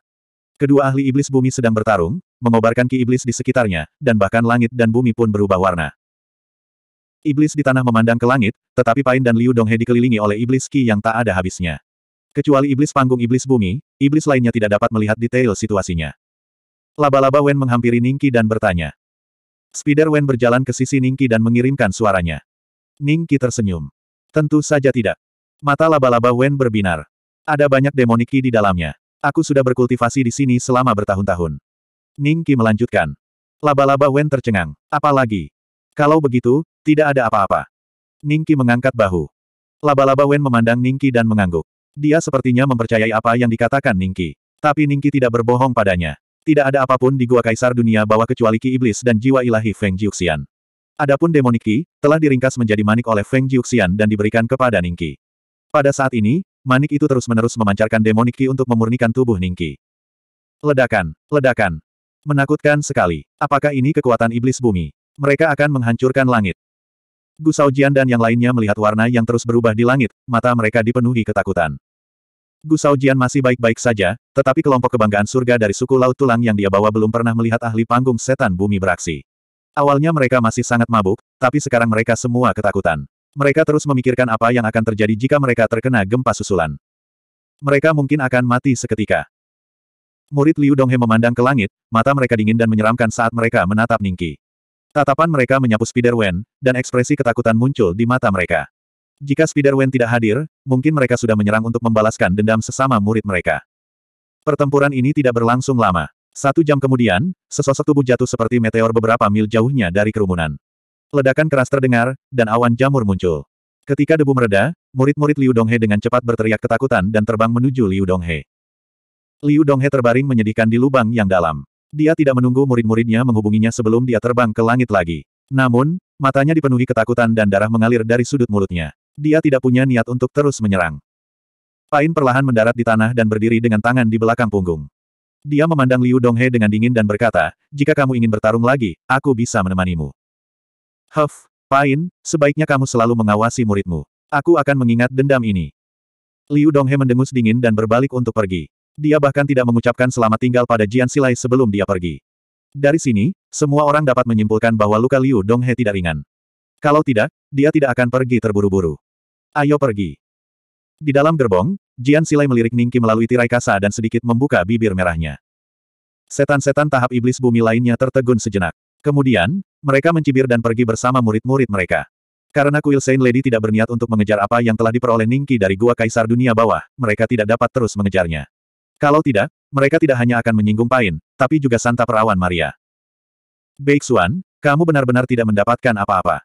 Kedua ahli iblis bumi sedang bertarung, mengobarkan ki iblis di sekitarnya, dan bahkan langit dan bumi pun berubah warna. Iblis di tanah memandang ke langit, tetapi Pain dan Liu Donghe dikelilingi oleh iblis ki yang tak ada habisnya. Kecuali iblis panggung iblis bumi, iblis lainnya tidak dapat melihat detail situasinya. Laba-laba Wen menghampiri Ningki dan bertanya. Spider Wen berjalan ke sisi Ningki dan mengirimkan suaranya. Ningki tersenyum. Tentu saja tidak. Mata laba-laba Wen berbinar. Ada banyak demoniki di dalamnya. Aku sudah berkultivasi di sini selama bertahun-tahun. Ning melanjutkan. Laba-laba Wen tercengang. Apalagi? Kalau begitu, tidak ada apa-apa. Ning mengangkat bahu. Laba-laba Wen memandang Ning dan mengangguk. Dia sepertinya mempercayai apa yang dikatakan Ning Tapi Ning tidak berbohong padanya. Tidak ada apapun di Gua Kaisar Dunia bawah kecuali Ki Iblis dan jiwa ilahi Feng Jiuxian. Adapun demonik Ki telah diringkas menjadi manik oleh Feng Jiuxian dan diberikan kepada Ning Pada saat ini, Manik itu terus-menerus memancarkan demonik ki untuk memurnikan tubuh Ningki. Ledakan, ledakan. Menakutkan sekali. Apakah ini kekuatan iblis bumi? Mereka akan menghancurkan langit. Gu Saojian dan yang lainnya melihat warna yang terus berubah di langit, mata mereka dipenuhi ketakutan. Gu Saojian masih baik-baik saja, tetapi kelompok kebanggaan surga dari suku Laut Tulang yang dia bawa belum pernah melihat ahli panggung setan bumi beraksi. Awalnya mereka masih sangat mabuk, tapi sekarang mereka semua ketakutan. Mereka terus memikirkan apa yang akan terjadi jika mereka terkena gempa susulan. Mereka mungkin akan mati seketika. Murid Liu Donghe memandang ke langit, mata mereka dingin dan menyeramkan saat mereka menatap Ningki. Tatapan mereka menyapu Spider Wen, dan ekspresi ketakutan muncul di mata mereka. Jika Spider Wen tidak hadir, mungkin mereka sudah menyerang untuk membalaskan dendam sesama murid mereka. Pertempuran ini tidak berlangsung lama. Satu jam kemudian, sesosok tubuh jatuh seperti meteor beberapa mil jauhnya dari kerumunan. Ledakan keras terdengar, dan awan jamur muncul. Ketika debu mereda, murid-murid Liu Donghe dengan cepat berteriak ketakutan dan terbang menuju Liu Donghe. Liu Donghe terbaring menyedihkan di lubang yang dalam. Dia tidak menunggu murid-muridnya menghubunginya sebelum dia terbang ke langit lagi. Namun, matanya dipenuhi ketakutan dan darah mengalir dari sudut mulutnya. Dia tidak punya niat untuk terus menyerang. Pain perlahan mendarat di tanah dan berdiri dengan tangan di belakang punggung. Dia memandang Liu Donghe dengan dingin dan berkata, jika kamu ingin bertarung lagi, aku bisa menemanimu. Huff, Pain, sebaiknya kamu selalu mengawasi muridmu. Aku akan mengingat dendam ini. Liu Donghe mendengus dingin dan berbalik untuk pergi. Dia bahkan tidak mengucapkan selamat tinggal pada Jian Silai sebelum dia pergi. Dari sini, semua orang dapat menyimpulkan bahwa luka Liu Donghe tidak ringan. Kalau tidak, dia tidak akan pergi terburu-buru. Ayo pergi. Di dalam gerbong, Jian Silai melirik Ningki melalui tirai kasa dan sedikit membuka bibir merahnya. Setan-setan tahap iblis bumi lainnya tertegun sejenak. Kemudian, mereka mencibir dan pergi bersama murid-murid mereka. Karena kuil Saint Lady tidak berniat untuk mengejar apa yang telah diperoleh Ningki dari Gua Kaisar Dunia Bawah, mereka tidak dapat terus mengejarnya. Kalau tidak, mereka tidak hanya akan menyinggung Pain, tapi juga Santa Perawan Maria. Xuan, kamu benar-benar tidak mendapatkan apa-apa.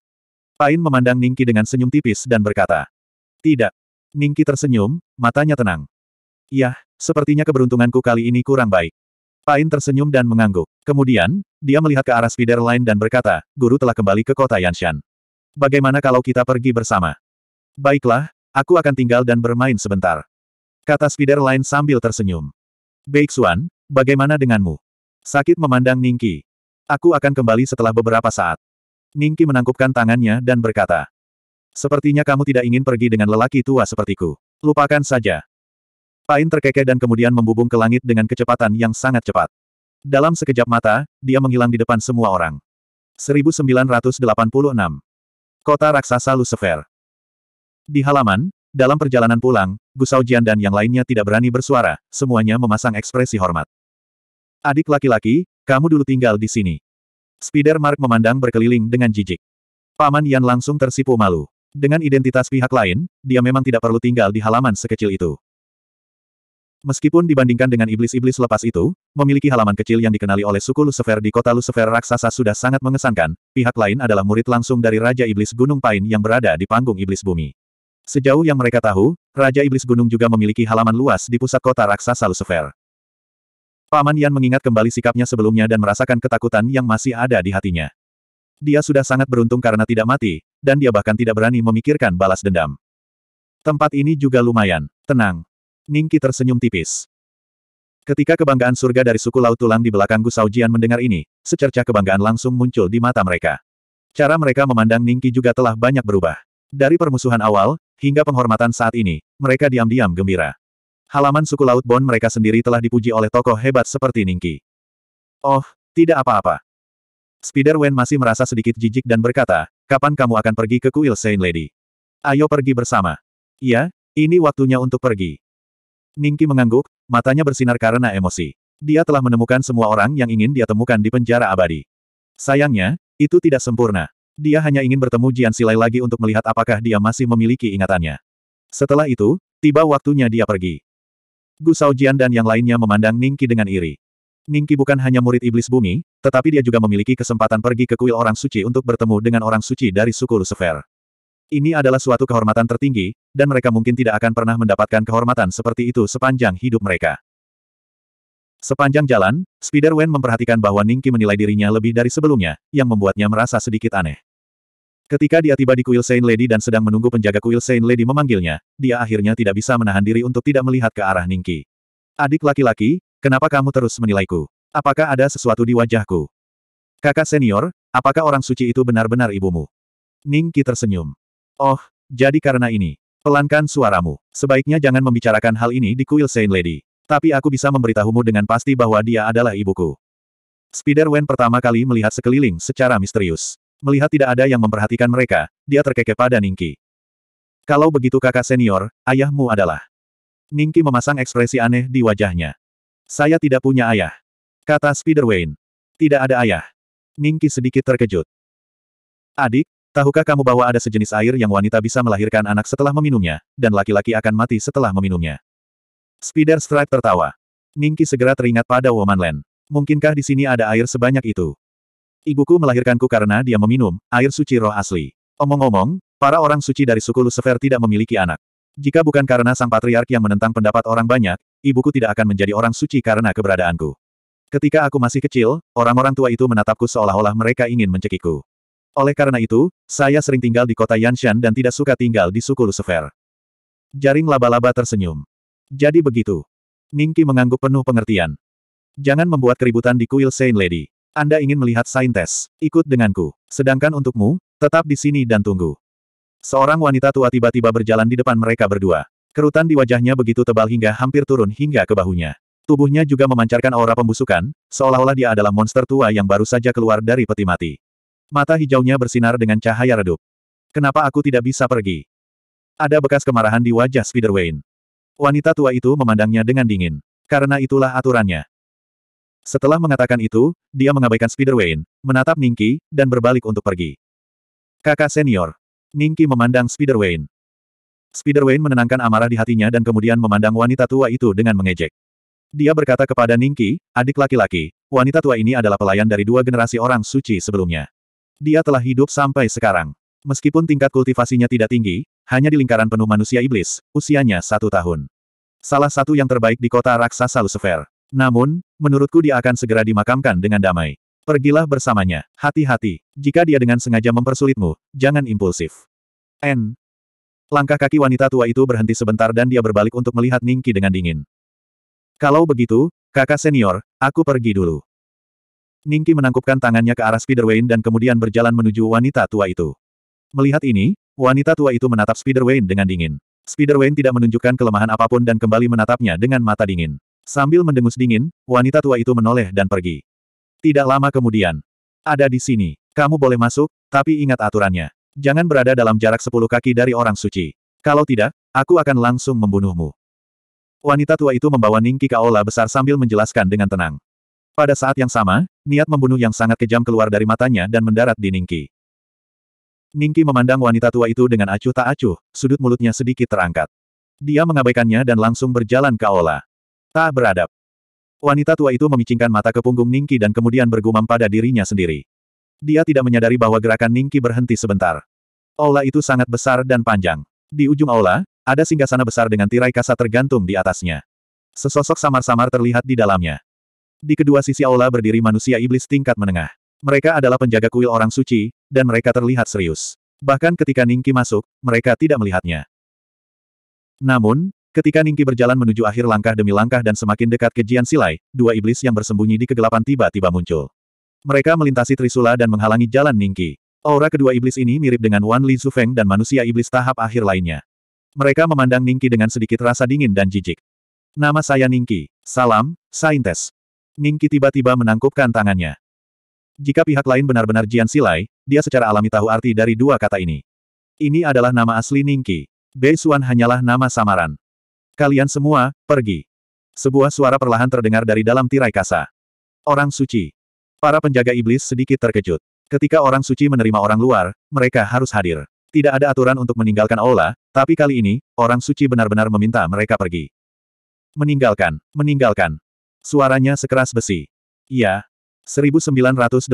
Pain memandang Ningki dengan senyum tipis dan berkata. Tidak. Ningki tersenyum, matanya tenang. Yah, sepertinya keberuntunganku kali ini kurang baik. Pain tersenyum dan mengangguk. Kemudian, dia melihat ke arah Spider lain dan berkata, Guru telah kembali ke kota Yanshan. Bagaimana kalau kita pergi bersama? Baiklah, aku akan tinggal dan bermain sebentar. Kata Spider lain sambil tersenyum. Beixuan, bagaimana denganmu? Sakit memandang Ningki. Aku akan kembali setelah beberapa saat. Ningki menangkupkan tangannya dan berkata, Sepertinya kamu tidak ingin pergi dengan lelaki tua sepertiku. Lupakan saja. Pain terkekeh dan kemudian membubung ke langit dengan kecepatan yang sangat cepat. Dalam sekejap mata, dia menghilang di depan semua orang. 1986. Kota Raksasa Lucifer. Di halaman, dalam perjalanan pulang, Gusau Jian dan yang lainnya tidak berani bersuara, semuanya memasang ekspresi hormat. Adik laki-laki, kamu dulu tinggal di sini. Spider Mark memandang berkeliling dengan jijik. Paman Yan langsung tersipu malu. Dengan identitas pihak lain, dia memang tidak perlu tinggal di halaman sekecil itu. Meskipun dibandingkan dengan iblis-iblis lepas itu, memiliki halaman kecil yang dikenali oleh suku Lucifer di kota Lucifer raksasa sudah sangat mengesankan, pihak lain adalah murid langsung dari Raja Iblis Gunung Pain yang berada di panggung Iblis Bumi. Sejauh yang mereka tahu, Raja Iblis Gunung juga memiliki halaman luas di pusat kota raksasa Lucifer. Paman Yan mengingat kembali sikapnya sebelumnya dan merasakan ketakutan yang masih ada di hatinya. Dia sudah sangat beruntung karena tidak mati, dan dia bahkan tidak berani memikirkan balas dendam. Tempat ini juga lumayan tenang. Ningki tersenyum tipis. Ketika kebanggaan surga dari suku Laut Tulang di belakang Gu Saujian mendengar ini, secercah kebanggaan langsung muncul di mata mereka. Cara mereka memandang Ningki juga telah banyak berubah. Dari permusuhan awal, hingga penghormatan saat ini, mereka diam-diam gembira. Halaman suku Laut Bon mereka sendiri telah dipuji oleh tokoh hebat seperti Ningki. Oh, tidak apa-apa. Spider Wen masih merasa sedikit jijik dan berkata, kapan kamu akan pergi ke kuil Saint Lady? Ayo pergi bersama. Iya, ini waktunya untuk pergi. Ningki mengangguk, matanya bersinar karena emosi. Dia telah menemukan semua orang yang ingin dia temukan di penjara abadi. Sayangnya, itu tidak sempurna. Dia hanya ingin bertemu Jian Silai lagi untuk melihat apakah dia masih memiliki ingatannya. Setelah itu, tiba waktunya dia pergi. Gu Jian dan yang lainnya memandang Ningki dengan iri. Ningki bukan hanya murid iblis bumi, tetapi dia juga memiliki kesempatan pergi ke kuil orang suci untuk bertemu dengan orang suci dari suku Lucifer. Ini adalah suatu kehormatan tertinggi, dan mereka mungkin tidak akan pernah mendapatkan kehormatan seperti itu sepanjang hidup mereka. Sepanjang jalan, Spider-Wen memperhatikan bahwa Ningki menilai dirinya lebih dari sebelumnya, yang membuatnya merasa sedikit aneh. Ketika dia tiba di kuil Saint Lady dan sedang menunggu penjaga kuil Saint Lady memanggilnya, dia akhirnya tidak bisa menahan diri untuk tidak melihat ke arah Ningki. Adik laki-laki, kenapa kamu terus menilaiku? Apakah ada sesuatu di wajahku? Kakak senior, apakah orang suci itu benar-benar ibumu? Ningki tersenyum. Oh, jadi karena ini. Pelankan suaramu. Sebaiknya jangan membicarakan hal ini di kuil Saint Lady. Tapi aku bisa memberitahumu dengan pasti bahwa dia adalah ibuku. Spider-Wen pertama kali melihat sekeliling secara misterius. Melihat tidak ada yang memperhatikan mereka, dia terkekeh pada Ningki. Kalau begitu kakak senior, ayahmu adalah. Ningki memasang ekspresi aneh di wajahnya. Saya tidak punya ayah. Kata spider Wen. Tidak ada ayah. Ningki sedikit terkejut. Adik, Tahukah kamu bahwa ada sejenis air yang wanita bisa melahirkan anak setelah meminumnya, dan laki-laki akan mati setelah meminumnya? Spider Stripe tertawa. Ningki segera teringat pada Womanland. Mungkinkah di sini ada air sebanyak itu? Ibuku melahirkanku karena dia meminum air suci roh asli. Omong-omong, para orang suci dari suku Lucifer tidak memiliki anak. Jika bukan karena sang patriark yang menentang pendapat orang banyak, ibuku tidak akan menjadi orang suci karena keberadaanku. Ketika aku masih kecil, orang-orang tua itu menatapku seolah-olah mereka ingin mencekikku. Oleh karena itu, saya sering tinggal di kota Yanshan dan tidak suka tinggal di suku Lucifer. Jaring laba-laba tersenyum. Jadi begitu. Ningki mengangguk penuh pengertian. Jangan membuat keributan di kuil Saint Lady. Anda ingin melihat saintes, ikut denganku. Sedangkan untukmu, tetap di sini dan tunggu. Seorang wanita tua tiba-tiba berjalan di depan mereka berdua. Kerutan di wajahnya begitu tebal hingga hampir turun hingga ke bahunya. Tubuhnya juga memancarkan aura pembusukan, seolah-olah dia adalah monster tua yang baru saja keluar dari peti mati. Mata hijaunya bersinar dengan cahaya redup. Kenapa aku tidak bisa pergi? Ada bekas kemarahan di wajah Spider Spiderwain. Wanita tua itu memandangnya dengan dingin. Karena itulah aturannya. Setelah mengatakan itu, dia mengabaikan Spider Spiderwain, menatap Ningki, dan berbalik untuk pergi. Kakak senior. Ningki memandang Spider Spider Spiderwain menenangkan amarah di hatinya dan kemudian memandang wanita tua itu dengan mengejek. Dia berkata kepada Ningki, adik laki-laki, wanita tua ini adalah pelayan dari dua generasi orang suci sebelumnya. Dia telah hidup sampai sekarang. Meskipun tingkat kultivasinya tidak tinggi, hanya di lingkaran penuh manusia iblis, usianya satu tahun. Salah satu yang terbaik di kota raksasa Lucifer. Namun, menurutku dia akan segera dimakamkan dengan damai. Pergilah bersamanya, hati-hati. Jika dia dengan sengaja mempersulitmu, jangan impulsif. N. Langkah kaki wanita tua itu berhenti sebentar dan dia berbalik untuk melihat Ningki dengan dingin. Kalau begitu, kakak senior, aku pergi dulu. Ningki menangkupkan tangannya ke arah spider Spiderwain dan kemudian berjalan menuju wanita tua itu. Melihat ini, wanita tua itu menatap spider Spiderwain dengan dingin. spider Spiderwain tidak menunjukkan kelemahan apapun dan kembali menatapnya dengan mata dingin. Sambil mendengus dingin, wanita tua itu menoleh dan pergi. Tidak lama kemudian. Ada di sini. Kamu boleh masuk, tapi ingat aturannya. Jangan berada dalam jarak sepuluh kaki dari orang suci. Kalau tidak, aku akan langsung membunuhmu. Wanita tua itu membawa Ningki ke aula besar sambil menjelaskan dengan tenang. Pada saat yang sama, niat membunuh yang sangat kejam keluar dari matanya dan mendarat di Ningki. Ningki memandang wanita tua itu dengan acuh tak acuh, sudut mulutnya sedikit terangkat. Dia mengabaikannya dan langsung berjalan ke Aula. Tak beradab. Wanita tua itu memicingkan mata ke punggung Ningki dan kemudian bergumam pada dirinya sendiri. Dia tidak menyadari bahwa gerakan Ningki berhenti sebentar. Aula itu sangat besar dan panjang. Di ujung aula, ada singgasana besar dengan tirai kasa tergantung di atasnya. Sesosok samar-samar terlihat di dalamnya. Di kedua sisi aula berdiri manusia iblis tingkat menengah. Mereka adalah penjaga kuil orang suci, dan mereka terlihat serius. Bahkan ketika Ningki masuk, mereka tidak melihatnya. Namun, ketika Ningki berjalan menuju akhir langkah demi langkah dan semakin dekat ke Jian Silai, dua iblis yang bersembunyi di kegelapan tiba-tiba muncul. Mereka melintasi Trisula dan menghalangi jalan Ningki. Aura kedua iblis ini mirip dengan Wan Li Zufeng dan manusia iblis tahap akhir lainnya. Mereka memandang Ningki dengan sedikit rasa dingin dan jijik. Nama saya Ningki. Salam, Saintes. Ningki tiba-tiba menangkupkan tangannya. Jika pihak lain benar-benar Jian Silai, dia secara alami tahu arti dari dua kata ini. Ini adalah nama asli Ningki. Bei Xuan hanyalah nama samaran. Kalian semua, pergi. Sebuah suara perlahan terdengar dari dalam tirai kasa. Orang suci. Para penjaga iblis sedikit terkejut. Ketika orang suci menerima orang luar, mereka harus hadir. Tidak ada aturan untuk meninggalkan ola, tapi kali ini, orang suci benar-benar meminta mereka pergi. Meninggalkan, meninggalkan. Suaranya sekeras besi. Iya. 1987.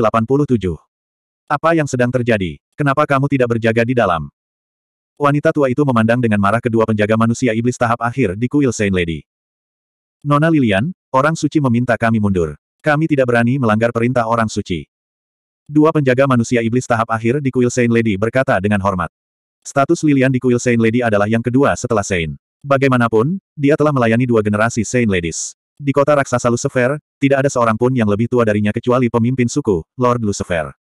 Apa yang sedang terjadi? Kenapa kamu tidak berjaga di dalam? Wanita tua itu memandang dengan marah kedua penjaga manusia iblis tahap akhir di kuil Saint Lady. Nona Lilian, orang suci meminta kami mundur. Kami tidak berani melanggar perintah orang suci. Dua penjaga manusia iblis tahap akhir di kuil Saint Lady berkata dengan hormat. Status Lilian di kuil Saint Lady adalah yang kedua setelah Saint. Bagaimanapun, dia telah melayani dua generasi Saint Ladies. Di kota raksasa Lucifer, tidak ada seorang pun yang lebih tua darinya kecuali pemimpin suku, Lord Lucifer.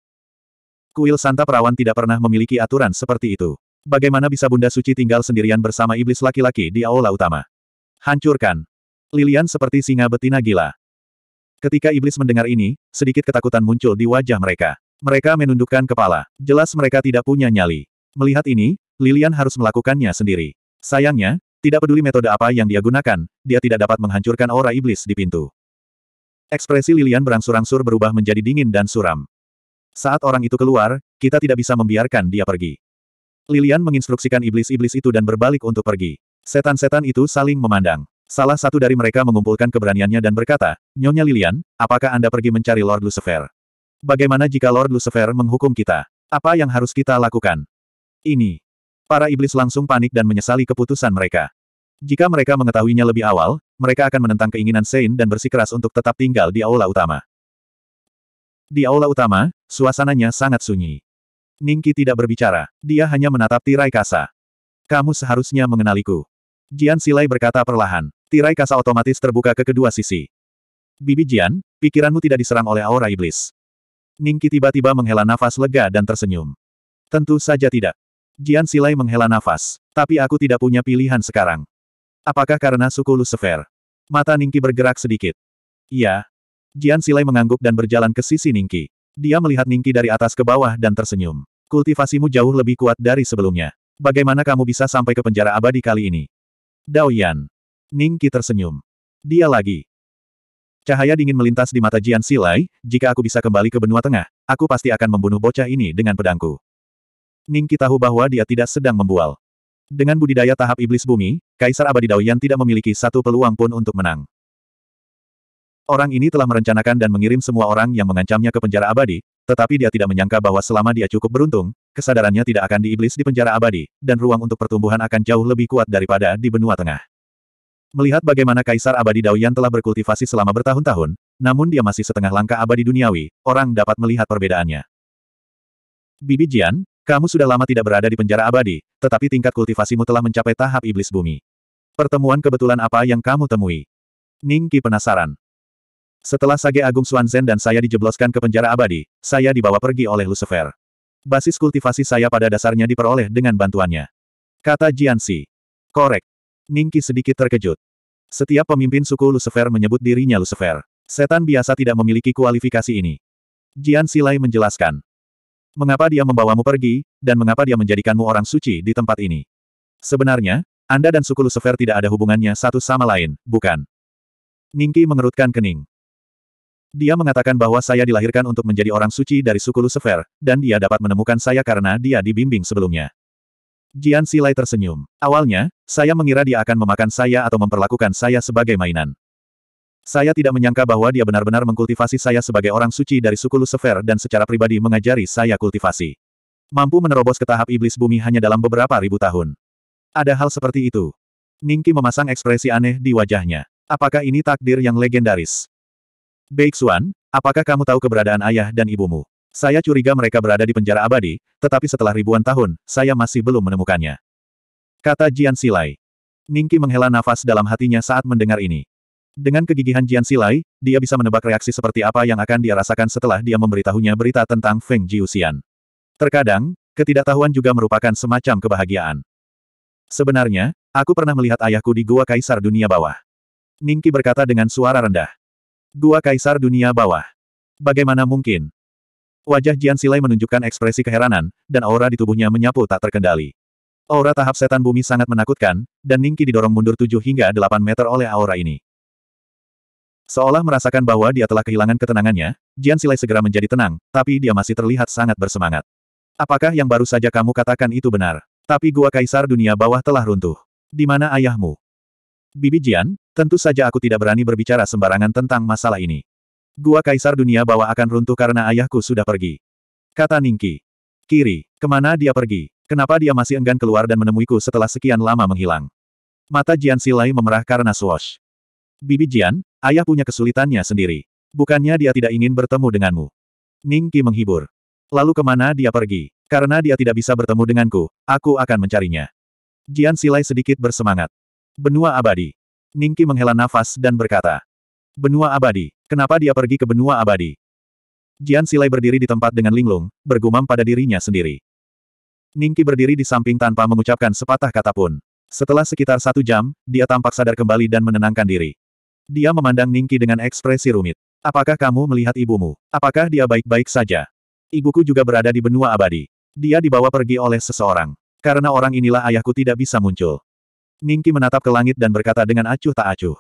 Kuil Santa Perawan tidak pernah memiliki aturan seperti itu. Bagaimana bisa Bunda Suci tinggal sendirian bersama iblis laki-laki di aula utama? Hancurkan. Lilian seperti singa betina gila. Ketika iblis mendengar ini, sedikit ketakutan muncul di wajah mereka. Mereka menundukkan kepala. Jelas mereka tidak punya nyali. Melihat ini, Lilian harus melakukannya sendiri. Sayangnya, tidak peduli metode apa yang dia gunakan, dia tidak dapat menghancurkan aura iblis di pintu. Ekspresi Lilian berangsur-angsur berubah menjadi dingin dan suram. Saat orang itu keluar, kita tidak bisa membiarkan dia pergi. Lilian menginstruksikan iblis-iblis itu dan berbalik untuk pergi. Setan-setan itu saling memandang. Salah satu dari mereka mengumpulkan keberaniannya dan berkata, Nyonya Lilian, apakah Anda pergi mencari Lord Lucifer? Bagaimana jika Lord Lucifer menghukum kita? Apa yang harus kita lakukan? Ini. Para iblis langsung panik dan menyesali keputusan mereka. Jika mereka mengetahuinya lebih awal, mereka akan menentang keinginan Sein dan bersikeras untuk tetap tinggal di aula utama. Di aula utama, suasananya sangat sunyi. Ningki tidak berbicara, dia hanya menatap tirai kasa. Kamu seharusnya mengenaliku. Jian Silai berkata perlahan. Tirai kasa otomatis terbuka ke kedua sisi. Bibi Jian, pikiranmu tidak diserang oleh aura iblis. Ningki tiba-tiba menghela nafas lega dan tersenyum. Tentu saja tidak. Jian Silai menghela nafas, tapi aku tidak punya pilihan sekarang. Apakah karena suku Lucifer? Mata Ningki bergerak sedikit. Iya. Jian Silai mengangguk dan berjalan ke sisi Ningki. Dia melihat Ningki dari atas ke bawah dan tersenyum. Kultivasimu jauh lebih kuat dari sebelumnya. Bagaimana kamu bisa sampai ke penjara abadi kali ini? Dao Yan. Ningki tersenyum. Dia lagi. Cahaya dingin melintas di mata Jian Silai, jika aku bisa kembali ke benua tengah, aku pasti akan membunuh bocah ini dengan pedangku. Ningki tahu bahwa dia tidak sedang membual. Dengan budidaya tahap iblis bumi, Kaisar Abadi Daoyan tidak memiliki satu peluang pun untuk menang. Orang ini telah merencanakan dan mengirim semua orang yang mengancamnya ke penjara abadi, tetapi dia tidak menyangka bahwa selama dia cukup beruntung, kesadarannya tidak akan diiblis di penjara abadi, dan ruang untuk pertumbuhan akan jauh lebih kuat daripada di benua tengah. Melihat bagaimana Kaisar Abadi Daoyan telah berkultivasi selama bertahun-tahun, namun dia masih setengah langkah abadi duniawi, orang dapat melihat perbedaannya. Bibi Jian, kamu sudah lama tidak berada di penjara abadi, tetapi tingkat kultivasimu telah mencapai tahap iblis bumi. Pertemuan kebetulan apa yang kamu temui? Ningki penasaran. Setelah Sage Agung Suanzen dan saya dijebloskan ke penjara abadi, saya dibawa pergi oleh Lucifer. Basis kultivasi saya pada dasarnya diperoleh dengan bantuannya. Kata Jiansi. Korek. Ningki sedikit terkejut. Setiap pemimpin suku Lucifer menyebut dirinya Lucifer. Setan biasa tidak memiliki kualifikasi ini. Jian Silai menjelaskan. Mengapa dia membawamu pergi, dan mengapa dia menjadikanmu orang suci di tempat ini? Sebenarnya, Anda dan suku Lucifer tidak ada hubungannya satu sama lain, bukan? Ningki mengerutkan kening. Dia mengatakan bahwa saya dilahirkan untuk menjadi orang suci dari suku Lucifer, dan dia dapat menemukan saya karena dia dibimbing sebelumnya. Jian Silai tersenyum. Awalnya, saya mengira dia akan memakan saya atau memperlakukan saya sebagai mainan. Saya tidak menyangka bahwa dia benar-benar mengkultivasi saya sebagai orang suci dari suku Lucifer dan secara pribadi mengajari saya kultivasi. Mampu menerobos ke tahap iblis bumi hanya dalam beberapa ribu tahun. Ada hal seperti itu. Ningki memasang ekspresi aneh di wajahnya. Apakah ini takdir yang legendaris? Beixuan, apakah kamu tahu keberadaan ayah dan ibumu? Saya curiga mereka berada di penjara abadi, tetapi setelah ribuan tahun, saya masih belum menemukannya. Kata Jian Silai. Ningki menghela nafas dalam hatinya saat mendengar ini. Dengan kegigihan Jian Silai, dia bisa menebak reaksi seperti apa yang akan dia rasakan setelah dia memberitahunya berita tentang Feng Jiuxian. Terkadang, ketidaktahuan juga merupakan semacam kebahagiaan. Sebenarnya, aku pernah melihat ayahku di Gua Kaisar Dunia Bawah. Ningki berkata dengan suara rendah. Gua Kaisar Dunia Bawah. Bagaimana mungkin? Wajah Jian Silai menunjukkan ekspresi keheranan, dan aura di tubuhnya menyapu tak terkendali. Aura tahap setan bumi sangat menakutkan, dan Ningki didorong mundur 7 hingga 8 meter oleh aura ini. Seolah merasakan bahwa dia telah kehilangan ketenangannya, Jian Silai segera menjadi tenang, tapi dia masih terlihat sangat bersemangat. Apakah yang baru saja kamu katakan itu benar? Tapi gua kaisar dunia bawah telah runtuh. Di mana ayahmu? Bibi Jian, tentu saja aku tidak berani berbicara sembarangan tentang masalah ini. Gua kaisar dunia bawah akan runtuh karena ayahku sudah pergi. Kata Ningki. Kiri, kemana dia pergi? Kenapa dia masih enggan keluar dan menemuiku setelah sekian lama menghilang? Mata Jian Silai memerah karena swash. Bibi Jian, Ayah punya kesulitannya sendiri. Bukannya dia tidak ingin bertemu denganmu. Ning Qi menghibur. Lalu kemana dia pergi? Karena dia tidak bisa bertemu denganku, aku akan mencarinya. Jian Silai sedikit bersemangat. Benua abadi. Ning menghela nafas dan berkata. Benua abadi. Kenapa dia pergi ke benua abadi? Jian Silai berdiri di tempat dengan linglung, bergumam pada dirinya sendiri. Ningki berdiri di samping tanpa mengucapkan sepatah kata pun. Setelah sekitar satu jam, dia tampak sadar kembali dan menenangkan diri. Dia memandang Ningki dengan ekspresi rumit. Apakah kamu melihat ibumu? Apakah dia baik-baik saja? Ibuku juga berada di benua abadi. Dia dibawa pergi oleh seseorang. Karena orang inilah ayahku tidak bisa muncul. Ningki menatap ke langit dan berkata dengan acuh tak acuh.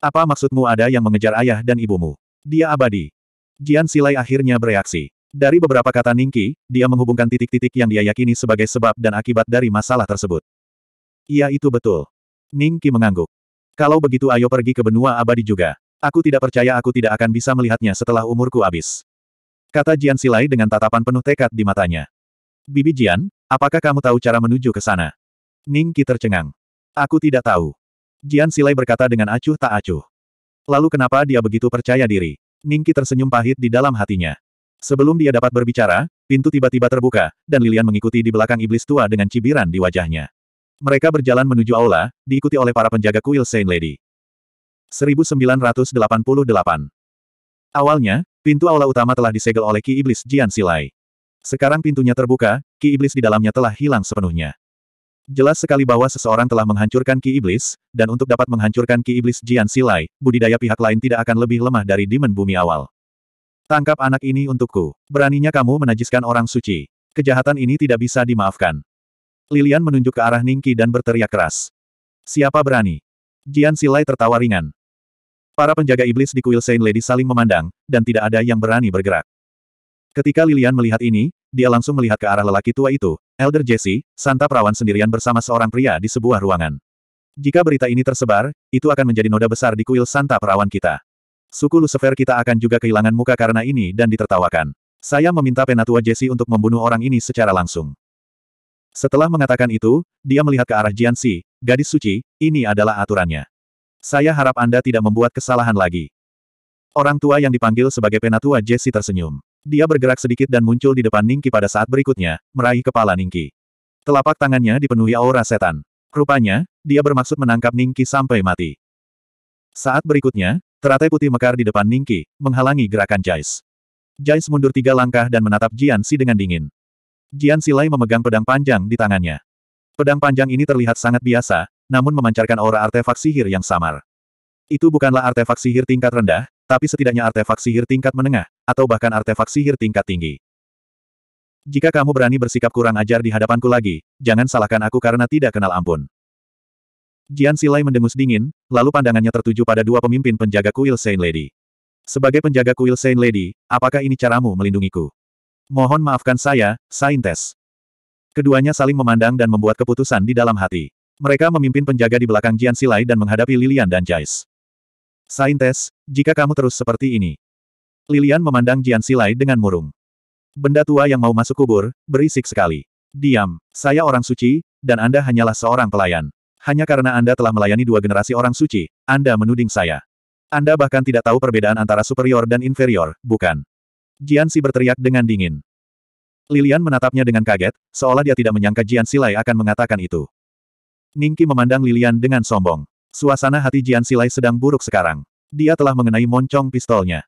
Apa maksudmu ada yang mengejar ayah dan ibumu? Dia abadi. Jian Silai akhirnya bereaksi. Dari beberapa kata Ningki, dia menghubungkan titik-titik yang dia yakini sebagai sebab dan akibat dari masalah tersebut. Iya itu betul. Ningki mengangguk. Kalau begitu ayo pergi ke benua abadi juga. Aku tidak percaya aku tidak akan bisa melihatnya setelah umurku habis. Kata Jian Silai dengan tatapan penuh tekad di matanya. Bibi Jian, apakah kamu tahu cara menuju ke sana? Ning Qi tercengang. Aku tidak tahu. Jian Silai berkata dengan acuh tak acuh. Lalu kenapa dia begitu percaya diri? Ning Qi tersenyum pahit di dalam hatinya. Sebelum dia dapat berbicara, pintu tiba-tiba terbuka, dan Lilian mengikuti di belakang iblis tua dengan cibiran di wajahnya. Mereka berjalan menuju aula, diikuti oleh para penjaga kuil Saint Lady. 1988 Awalnya, pintu aula utama telah disegel oleh Ki Iblis Jian Silai. Sekarang pintunya terbuka, Ki Iblis di dalamnya telah hilang sepenuhnya. Jelas sekali bahwa seseorang telah menghancurkan Ki Iblis, dan untuk dapat menghancurkan Ki Iblis Jian Silai, budidaya pihak lain tidak akan lebih lemah dari Demon Bumi awal. Tangkap anak ini untukku. Beraninya kamu menajiskan orang suci. Kejahatan ini tidak bisa dimaafkan. Lilian menunjuk ke arah Ningki dan berteriak keras. Siapa berani? Jian Silai tertawa ringan. Para penjaga iblis di kuil Saint Lady saling memandang, dan tidak ada yang berani bergerak. Ketika Lilian melihat ini, dia langsung melihat ke arah lelaki tua itu, Elder Jesse, santa perawan sendirian bersama seorang pria di sebuah ruangan. Jika berita ini tersebar, itu akan menjadi noda besar di kuil santa perawan kita. Suku Lucifer kita akan juga kehilangan muka karena ini dan ditertawakan. Saya meminta penatua Jesse untuk membunuh orang ini secara langsung. Setelah mengatakan itu, dia melihat ke arah Jiansi, gadis suci, ini adalah aturannya. Saya harap Anda tidak membuat kesalahan lagi. Orang tua yang dipanggil sebagai penatua Jesse tersenyum. Dia bergerak sedikit dan muncul di depan Ningki pada saat berikutnya, meraih kepala Ningki. Telapak tangannya dipenuhi aura setan. Rupanya, dia bermaksud menangkap Ningki sampai mati. Saat berikutnya, teratai putih mekar di depan Ningki, menghalangi gerakan Jais. Jais mundur tiga langkah dan menatap Jiansi dengan dingin. Jian Silai memegang pedang panjang di tangannya. Pedang panjang ini terlihat sangat biasa, namun memancarkan aura artefak sihir yang samar. Itu bukanlah artefak sihir tingkat rendah, tapi setidaknya artefak sihir tingkat menengah, atau bahkan artefak sihir tingkat tinggi. Jika kamu berani bersikap kurang ajar di hadapanku lagi, jangan salahkan aku karena tidak kenal ampun. Jian Silai mendengus dingin, lalu pandangannya tertuju pada dua pemimpin penjaga kuil Saint Lady. Sebagai penjaga kuil Saint Lady, apakah ini caramu melindungiku? Mohon maafkan saya, Saintes. Keduanya saling memandang dan membuat keputusan di dalam hati. Mereka memimpin penjaga di belakang Jian Silai dan menghadapi Lilian dan Jais. Saintes, jika kamu terus seperti ini. Lilian memandang Jian Silai dengan murung. Benda tua yang mau masuk kubur, berisik sekali. Diam, saya orang suci, dan Anda hanyalah seorang pelayan. Hanya karena Anda telah melayani dua generasi orang suci, Anda menuding saya. Anda bahkan tidak tahu perbedaan antara superior dan inferior, bukan? Jiansi berteriak dengan dingin. Lilian menatapnya dengan kaget, seolah dia tidak menyangka Jiansi Lai akan mengatakan itu. Ningki memandang Lilian dengan sombong. Suasana hati Jiansi Lai sedang buruk sekarang. Dia telah mengenai moncong pistolnya.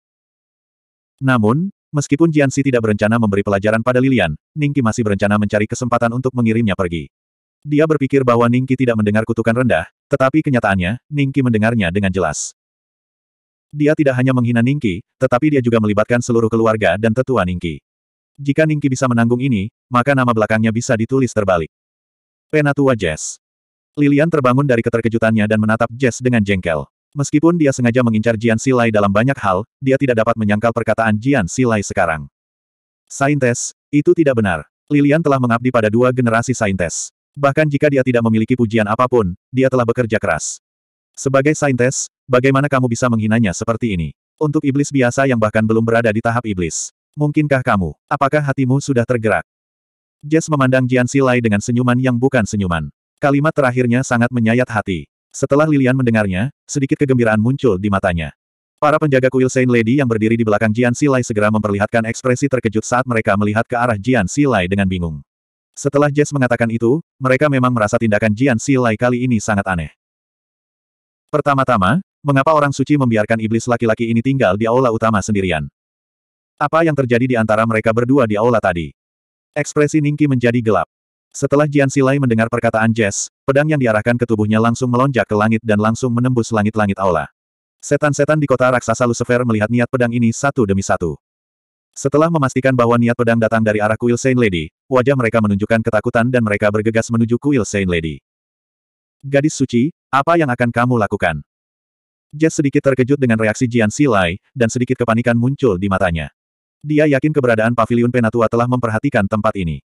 Namun, meskipun Jiansi tidak berencana memberi pelajaran pada Lilian, Ningki masih berencana mencari kesempatan untuk mengirimnya pergi. Dia berpikir bahwa Ningki tidak mendengar kutukan rendah, tetapi kenyataannya, Ningki mendengarnya dengan jelas. Dia tidak hanya menghina Ningki, tetapi dia juga melibatkan seluruh keluarga dan tetua Ningki. Jika Ningki bisa menanggung ini, maka nama belakangnya bisa ditulis terbalik. Penatua Jess. Lilian terbangun dari keterkejutannya dan menatap Jess dengan jengkel. Meskipun dia sengaja mengincar Jian Silai dalam banyak hal, dia tidak dapat menyangkal perkataan Jian Silai sekarang. Saintes, itu tidak benar. Lilian telah mengabdi pada dua generasi saintes. Bahkan jika dia tidak memiliki pujian apapun, dia telah bekerja keras. Sebagai saintes, Bagaimana kamu bisa menghinanya seperti ini? Untuk iblis biasa yang bahkan belum berada di tahap iblis. Mungkinkah kamu? Apakah hatimu sudah tergerak? Jess memandang Jian Silai dengan senyuman yang bukan senyuman. Kalimat terakhirnya sangat menyayat hati. Setelah Lilian mendengarnya, sedikit kegembiraan muncul di matanya. Para penjaga kuil Saint Lady yang berdiri di belakang Jian Silai segera memperlihatkan ekspresi terkejut saat mereka melihat ke arah Jian Silai dengan bingung. Setelah Jess mengatakan itu, mereka memang merasa tindakan Jian Silai kali ini sangat aneh. Pertama-tama, Mengapa orang suci membiarkan iblis laki-laki ini tinggal di aula utama sendirian? Apa yang terjadi di antara mereka berdua di aula tadi? Ekspresi Ningki menjadi gelap. Setelah Jian Silai mendengar perkataan Jess, pedang yang diarahkan ke tubuhnya langsung melonjak ke langit dan langsung menembus langit-langit aula. Setan-setan di kota raksasa Lucifer melihat niat pedang ini satu demi satu. Setelah memastikan bahwa niat pedang datang dari arah kuil Saint Lady, wajah mereka menunjukkan ketakutan dan mereka bergegas menuju kuil Saint Lady. Gadis suci, apa yang akan kamu lakukan? Jet sedikit terkejut dengan reaksi Jian Silai, dan sedikit kepanikan muncul di matanya. Dia yakin keberadaan pavilion Penatua telah memperhatikan tempat ini.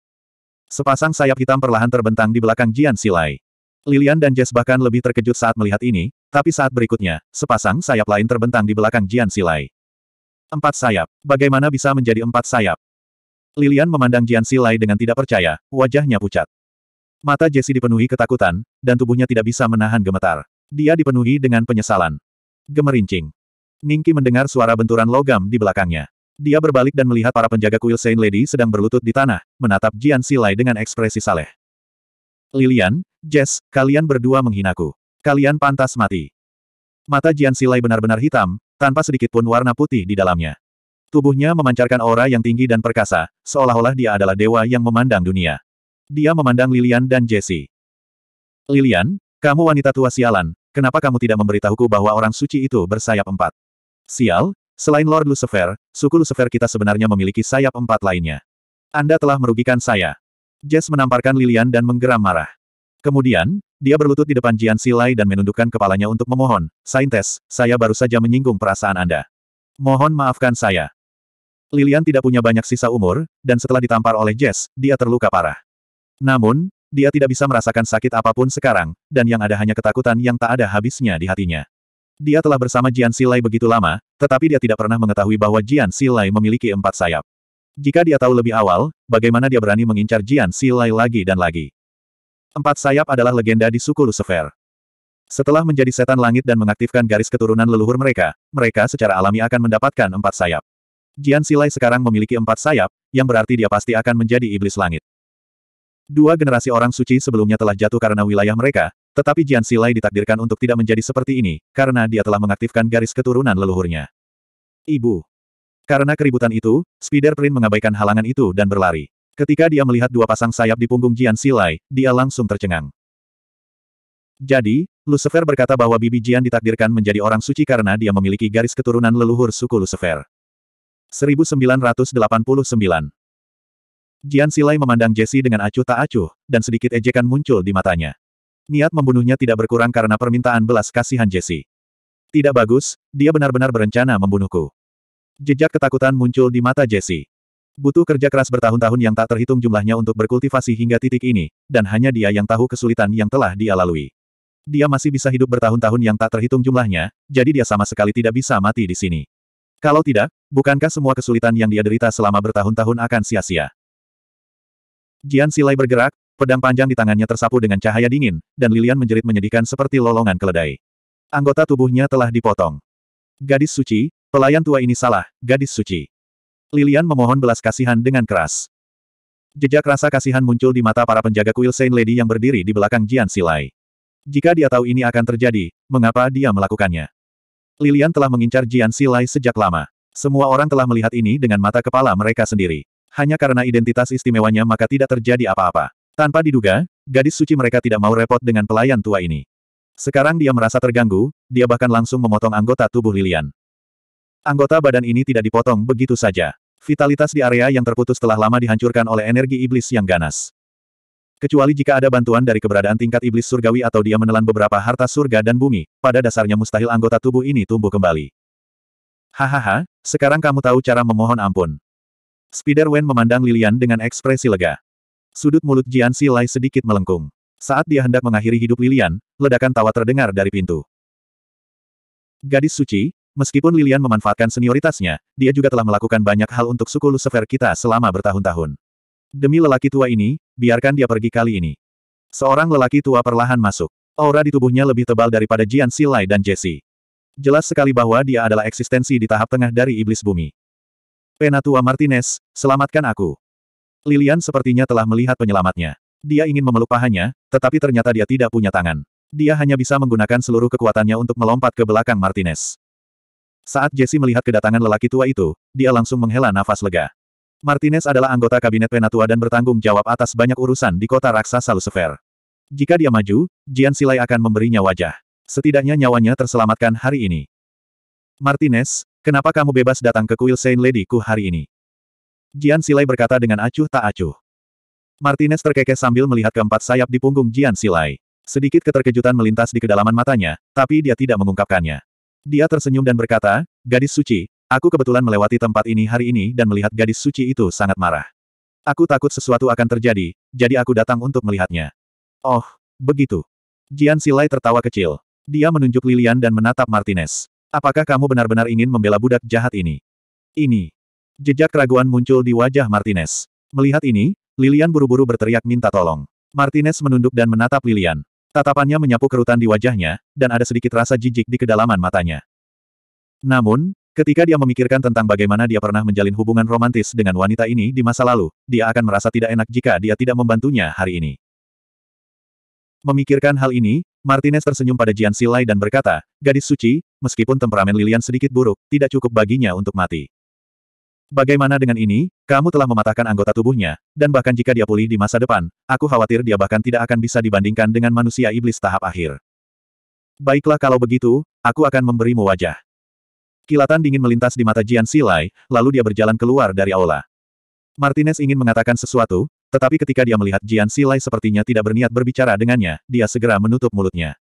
Sepasang sayap hitam perlahan terbentang di belakang Jian Silai. Lilian dan Jess bahkan lebih terkejut saat melihat ini, tapi saat berikutnya, sepasang sayap lain terbentang di belakang Jian Silai. Empat sayap. Bagaimana bisa menjadi empat sayap? Lilian memandang Jian Silai dengan tidak percaya, wajahnya pucat. Mata Jesse dipenuhi ketakutan, dan tubuhnya tidak bisa menahan gemetar. Dia dipenuhi dengan penyesalan. Gemerincing. Ningki mendengar suara benturan logam di belakangnya. Dia berbalik dan melihat para penjaga kuil Saint Lady sedang berlutut di tanah, menatap Jian Silai dengan ekspresi saleh. Lilian, Jess, kalian berdua menghinaku. Kalian pantas mati. Mata Jian Silai benar-benar hitam, tanpa sedikit pun warna putih di dalamnya. Tubuhnya memancarkan aura yang tinggi dan perkasa, seolah-olah dia adalah dewa yang memandang dunia. Dia memandang Lilian dan Jesse. Lilian, kamu wanita tua sialan, Kenapa kamu tidak memberitahuku bahwa orang suci itu bersayap empat? Sial, selain Lord Lucifer, suku Lucifer kita sebenarnya memiliki sayap empat lainnya. Anda telah merugikan saya. Jess menamparkan Lilian dan menggeram marah. Kemudian, dia berlutut di depan Jian Silai dan menundukkan kepalanya untuk memohon, Saintes, saya baru saja menyinggung perasaan Anda. Mohon maafkan saya. Lilian tidak punya banyak sisa umur, dan setelah ditampar oleh Jess, dia terluka parah. Namun, dia tidak bisa merasakan sakit apapun sekarang, dan yang ada hanya ketakutan yang tak ada habisnya di hatinya. Dia telah bersama Jian Silai begitu lama, tetapi dia tidak pernah mengetahui bahwa Jian Silai memiliki empat sayap. Jika dia tahu lebih awal, bagaimana dia berani mengincar Jian Silai lagi dan lagi. Empat sayap adalah legenda di suku Lucifer. Setelah menjadi setan langit dan mengaktifkan garis keturunan leluhur mereka, mereka secara alami akan mendapatkan empat sayap. Jian Silai sekarang memiliki empat sayap, yang berarti dia pasti akan menjadi iblis langit. Dua generasi orang suci sebelumnya telah jatuh karena wilayah mereka, tetapi Jian Silai ditakdirkan untuk tidak menjadi seperti ini, karena dia telah mengaktifkan garis keturunan leluhurnya. Ibu. Karena keributan itu, Spider Print mengabaikan halangan itu dan berlari. Ketika dia melihat dua pasang sayap di punggung Jian Silai, dia langsung tercengang. Jadi, Lucifer berkata bahwa Bibi Jian ditakdirkan menjadi orang suci karena dia memiliki garis keturunan leluhur suku Lucifer. 1989 Jian Silai memandang Jesse dengan acuh tak acuh, dan sedikit ejekan muncul di matanya. Niat membunuhnya tidak berkurang karena permintaan belas kasihan Jesse. Tidak bagus, dia benar-benar berencana membunuhku. Jejak ketakutan muncul di mata Jesse. Butuh kerja keras bertahun-tahun yang tak terhitung jumlahnya untuk berkultivasi hingga titik ini, dan hanya dia yang tahu kesulitan yang telah dia lalui. Dia masih bisa hidup bertahun-tahun yang tak terhitung jumlahnya, jadi dia sama sekali tidak bisa mati di sini. Kalau tidak, bukankah semua kesulitan yang dia derita selama bertahun-tahun akan sia-sia? Jian Silai bergerak, pedang panjang di tangannya tersapu dengan cahaya dingin, dan Lilian menjerit menyedihkan seperti lolongan keledai. Anggota tubuhnya telah dipotong. Gadis suci, pelayan tua ini salah, gadis suci. Lilian memohon belas kasihan dengan keras. Jejak rasa kasihan muncul di mata para penjaga kuil Saint Lady yang berdiri di belakang Jian Silai. Jika dia tahu ini akan terjadi, mengapa dia melakukannya? Lilian telah mengincar Jian Silai sejak lama. Semua orang telah melihat ini dengan mata kepala mereka sendiri. Hanya karena identitas istimewanya maka tidak terjadi apa-apa. Tanpa diduga, gadis suci mereka tidak mau repot dengan pelayan tua ini. Sekarang dia merasa terganggu, dia bahkan langsung memotong anggota tubuh Lilian. Anggota badan ini tidak dipotong begitu saja. Vitalitas di area yang terputus telah lama dihancurkan oleh energi iblis yang ganas. Kecuali jika ada bantuan dari keberadaan tingkat iblis surgawi atau dia menelan beberapa harta surga dan bumi, pada dasarnya mustahil anggota tubuh ini tumbuh kembali. Hahaha, sekarang kamu tahu cara memohon ampun. Spider Spiderwen memandang Lilian dengan ekspresi lega. Sudut mulut Jian Silai sedikit melengkung. Saat dia hendak mengakhiri hidup Lilian, ledakan tawa terdengar dari pintu. Gadis suci, meskipun Lilian memanfaatkan senioritasnya, dia juga telah melakukan banyak hal untuk suku Lucifer kita selama bertahun-tahun. Demi lelaki tua ini, biarkan dia pergi kali ini. Seorang lelaki tua perlahan masuk. Aura di tubuhnya lebih tebal daripada Jian Silai dan Jesse. Jelas sekali bahwa dia adalah eksistensi di tahap tengah dari iblis bumi. Penatua Martinez, selamatkan aku. Lilian sepertinya telah melihat penyelamatnya. Dia ingin memeluk pahanya, tetapi ternyata dia tidak punya tangan. Dia hanya bisa menggunakan seluruh kekuatannya untuk melompat ke belakang Martinez. Saat Jesse melihat kedatangan lelaki tua itu, dia langsung menghela nafas lega. Martinez adalah anggota kabinet Penatua dan bertanggung jawab atas banyak urusan di kota raksasa Lucifer. Jika dia maju, Jian Silai akan memberinya wajah. Setidaknya nyawanya terselamatkan hari ini. Martinez, Kenapa kamu bebas datang ke kuil Saint Lady ku hari ini? Jian Silai berkata dengan acuh tak acuh. Martinez terkekeh sambil melihat keempat sayap di punggung Jian Silai. Sedikit keterkejutan melintas di kedalaman matanya, tapi dia tidak mengungkapkannya. Dia tersenyum dan berkata, Gadis suci, aku kebetulan melewati tempat ini hari ini dan melihat gadis suci itu sangat marah. Aku takut sesuatu akan terjadi, jadi aku datang untuk melihatnya. Oh, begitu. Jian Silai tertawa kecil. Dia menunjuk Lilian dan menatap Martinez. Apakah kamu benar-benar ingin membela budak jahat ini? Ini. Jejak keraguan muncul di wajah Martinez. Melihat ini, Lilian buru-buru berteriak minta tolong. Martinez menunduk dan menatap Lilian. Tatapannya menyapu kerutan di wajahnya, dan ada sedikit rasa jijik di kedalaman matanya. Namun, ketika dia memikirkan tentang bagaimana dia pernah menjalin hubungan romantis dengan wanita ini di masa lalu, dia akan merasa tidak enak jika dia tidak membantunya hari ini. Memikirkan hal ini, Martinez tersenyum pada Jian Silai dan berkata, gadis suci, meskipun temperamen Lilian sedikit buruk, tidak cukup baginya untuk mati. Bagaimana dengan ini, kamu telah mematahkan anggota tubuhnya, dan bahkan jika dia pulih di masa depan, aku khawatir dia bahkan tidak akan bisa dibandingkan dengan manusia iblis tahap akhir. Baiklah kalau begitu, aku akan memberimu wajah. Kilatan dingin melintas di mata Jian Silai, lalu dia berjalan keluar dari aula. Martinez ingin mengatakan sesuatu, tetapi ketika dia melihat Jian Silai sepertinya tidak berniat berbicara dengannya, dia segera menutup mulutnya.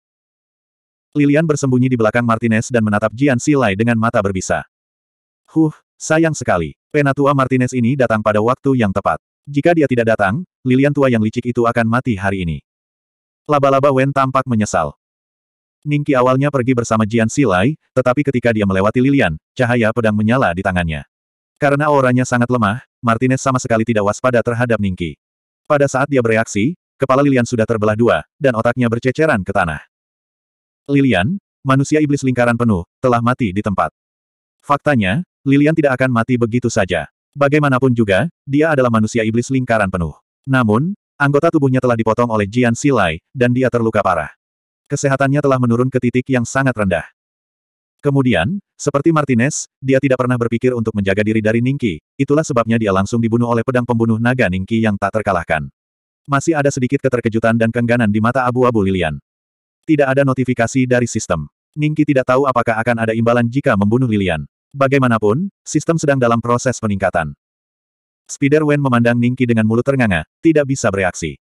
Lilian bersembunyi di belakang Martinez dan menatap Jian Silai dengan mata berbisa. Huh, sayang sekali. Penatua Martinez ini datang pada waktu yang tepat. Jika dia tidak datang, Lilian tua yang licik itu akan mati hari ini. Laba-laba Wen tampak menyesal. Ningki awalnya pergi bersama Jian Silai, tetapi ketika dia melewati Lilian, cahaya pedang menyala di tangannya. Karena auranya sangat lemah, Martinez sama sekali tidak waspada terhadap Ningki. Pada saat dia bereaksi, kepala Lilian sudah terbelah dua, dan otaknya berceceran ke tanah. Lilian, manusia iblis lingkaran penuh, telah mati di tempat. Faktanya, Lilian tidak akan mati begitu saja. Bagaimanapun juga, dia adalah manusia iblis lingkaran penuh. Namun, anggota tubuhnya telah dipotong oleh Jian Silai, dan dia terluka parah. Kesehatannya telah menurun ke titik yang sangat rendah. Kemudian, seperti Martinez, dia tidak pernah berpikir untuk menjaga diri dari Ningki, itulah sebabnya dia langsung dibunuh oleh pedang pembunuh naga Ningki yang tak terkalahkan. Masih ada sedikit keterkejutan dan kengganan di mata abu-abu Lilian. Tidak ada notifikasi dari sistem. Ningki tidak tahu apakah akan ada imbalan jika membunuh Lilian. Bagaimanapun, sistem sedang dalam proses peningkatan. Spider Wen memandang Ningki dengan mulut ternganga, tidak bisa bereaksi.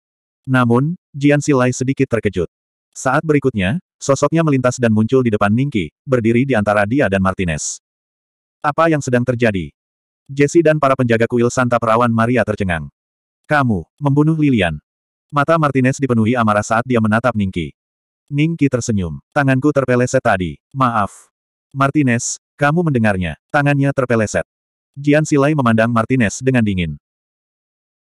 Namun, Jian Silai sedikit terkejut. Saat berikutnya, Sosoknya melintas dan muncul di depan Ningki, berdiri di antara dia dan Martinez. Apa yang sedang terjadi? Jesse dan para penjaga kuil Santa Perawan Maria tercengang. Kamu, membunuh Lilian. Mata Martinez dipenuhi amarah saat dia menatap Ningki. Ningki tersenyum. Tanganku terpeleset tadi. Maaf. Martinez, kamu mendengarnya. Tangannya terpeleset. Jian Silai memandang Martinez dengan dingin.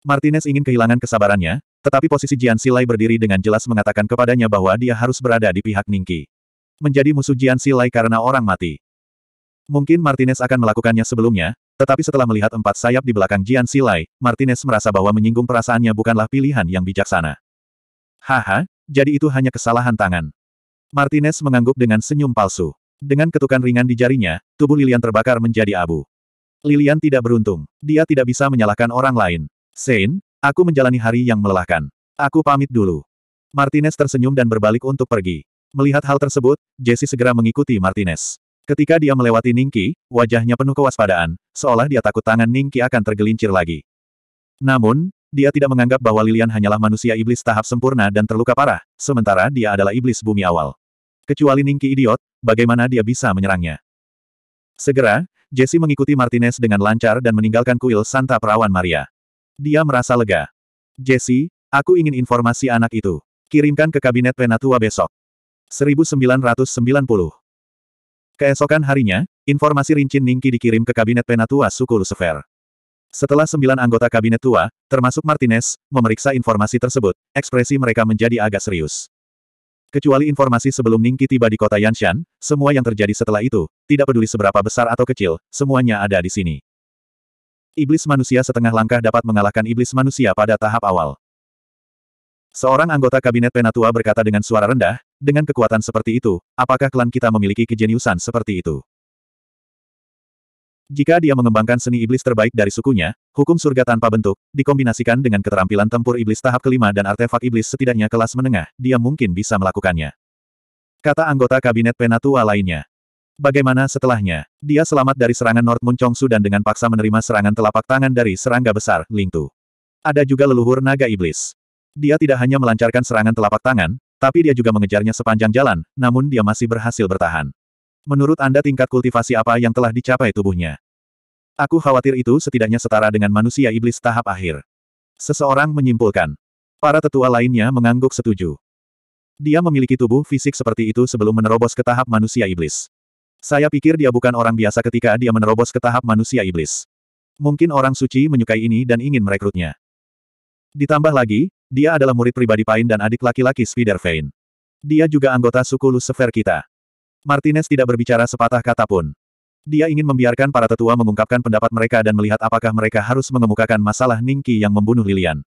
Martinez ingin kehilangan kesabarannya, tetapi posisi Jian Silai berdiri dengan jelas mengatakan kepadanya bahwa dia harus berada di pihak Ningki. Menjadi musuh Jian Silai karena orang mati. Mungkin Martinez akan melakukannya sebelumnya, tetapi setelah melihat empat sayap di belakang Jian Silai, Martinez merasa bahwa menyinggung perasaannya bukanlah pilihan yang bijaksana. Haha, jadi itu hanya kesalahan tangan. Martinez mengangguk dengan senyum palsu. Dengan ketukan ringan di jarinya, tubuh Lilian terbakar menjadi abu. Lilian tidak beruntung. Dia tidak bisa menyalahkan orang lain. Sein, Aku menjalani hari yang melelahkan. Aku pamit dulu. Martinez tersenyum dan berbalik untuk pergi. Melihat hal tersebut, Jesse segera mengikuti Martinez. Ketika dia melewati Ningki, wajahnya penuh kewaspadaan, seolah dia takut tangan Ningki akan tergelincir lagi. Namun, dia tidak menganggap bahwa Lilian hanyalah manusia iblis tahap sempurna dan terluka parah, sementara dia adalah iblis bumi awal. Kecuali Ningki idiot, bagaimana dia bisa menyerangnya? Segera, Jesse mengikuti Martinez dengan lancar dan meninggalkan kuil Santa Perawan Maria. Dia merasa lega. Jesse, aku ingin informasi anak itu. Kirimkan ke kabinet Penatua besok. 1990. Keesokan harinya, informasi Rincin Ningki dikirim ke kabinet Penatua suku Lucifer. Setelah sembilan anggota kabinet tua, termasuk Martinez, memeriksa informasi tersebut, ekspresi mereka menjadi agak serius. Kecuali informasi sebelum Ningki tiba di kota Yanshan, semua yang terjadi setelah itu, tidak peduli seberapa besar atau kecil, semuanya ada di sini. Iblis manusia setengah langkah dapat mengalahkan iblis manusia pada tahap awal. Seorang anggota kabinet Penatua berkata dengan suara rendah, dengan kekuatan seperti itu, apakah klan kita memiliki kejeniusan seperti itu? Jika dia mengembangkan seni iblis terbaik dari sukunya, hukum surga tanpa bentuk, dikombinasikan dengan keterampilan tempur iblis tahap kelima dan artefak iblis setidaknya kelas menengah, dia mungkin bisa melakukannya. Kata anggota kabinet Penatua lainnya. Bagaimana setelahnya? Dia selamat dari serangan North Moon Chongsu dan dengan paksa menerima serangan telapak tangan dari serangga besar, Ling Tu. Ada juga leluhur naga iblis. Dia tidak hanya melancarkan serangan telapak tangan, tapi dia juga mengejarnya sepanjang jalan, namun dia masih berhasil bertahan. Menurut Anda tingkat kultivasi apa yang telah dicapai tubuhnya? Aku khawatir itu setidaknya setara dengan manusia iblis tahap akhir. Seseorang menyimpulkan. Para tetua lainnya mengangguk setuju. Dia memiliki tubuh fisik seperti itu sebelum menerobos ke tahap manusia iblis. Saya pikir dia bukan orang biasa ketika dia menerobos ke tahap manusia iblis. Mungkin orang suci menyukai ini dan ingin merekrutnya. Ditambah lagi, dia adalah murid pribadi Pain dan adik laki-laki Spider Vein. Dia juga anggota suku Lucifer kita. Martinez tidak berbicara sepatah kata pun. Dia ingin membiarkan para tetua mengungkapkan pendapat mereka dan melihat apakah mereka harus mengemukakan masalah Ningki yang membunuh Lilian.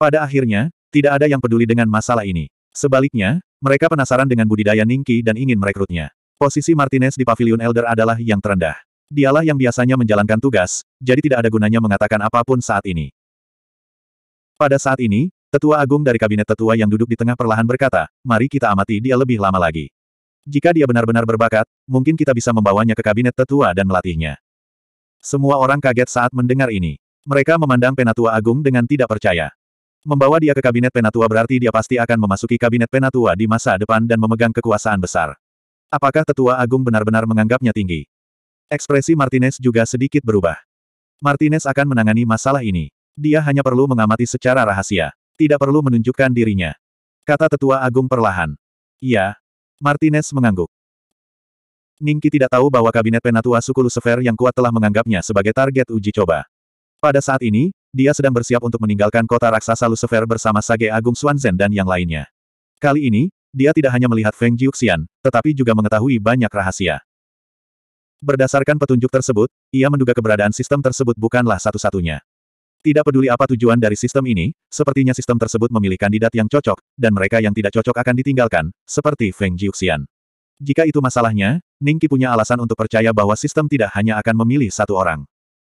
Pada akhirnya, tidak ada yang peduli dengan masalah ini. Sebaliknya, mereka penasaran dengan budidaya Ningki dan ingin merekrutnya. Posisi Martinez di Pavilion Elder adalah yang terendah. Dialah yang biasanya menjalankan tugas, jadi tidak ada gunanya mengatakan apapun saat ini. Pada saat ini, tetua agung dari kabinet tetua yang duduk di tengah perlahan berkata, mari kita amati dia lebih lama lagi. Jika dia benar-benar berbakat, mungkin kita bisa membawanya ke kabinet tetua dan melatihnya. Semua orang kaget saat mendengar ini. Mereka memandang penatua agung dengan tidak percaya. Membawa dia ke kabinet penatua berarti dia pasti akan memasuki kabinet penatua di masa depan dan memegang kekuasaan besar. Apakah tetua agung benar-benar menganggapnya tinggi? Ekspresi Martinez juga sedikit berubah. Martinez akan menangani masalah ini. Dia hanya perlu mengamati secara rahasia. Tidak perlu menunjukkan dirinya. Kata tetua agung perlahan. Iya. Martinez mengangguk. Ningki tidak tahu bahwa kabinet penatua suku Lucifer yang kuat telah menganggapnya sebagai target uji coba. Pada saat ini, dia sedang bersiap untuk meninggalkan kota raksasa Lucifer bersama Sage Agung Swanzen dan yang lainnya. Kali ini, dia tidak hanya melihat Feng Jiuxian, tetapi juga mengetahui banyak rahasia. Berdasarkan petunjuk tersebut, ia menduga keberadaan sistem tersebut bukanlah satu-satunya. Tidak peduli apa tujuan dari sistem ini, sepertinya sistem tersebut memilih kandidat yang cocok, dan mereka yang tidak cocok akan ditinggalkan, seperti Feng Jiuxian. Jika itu masalahnya, Ningki punya alasan untuk percaya bahwa sistem tidak hanya akan memilih satu orang.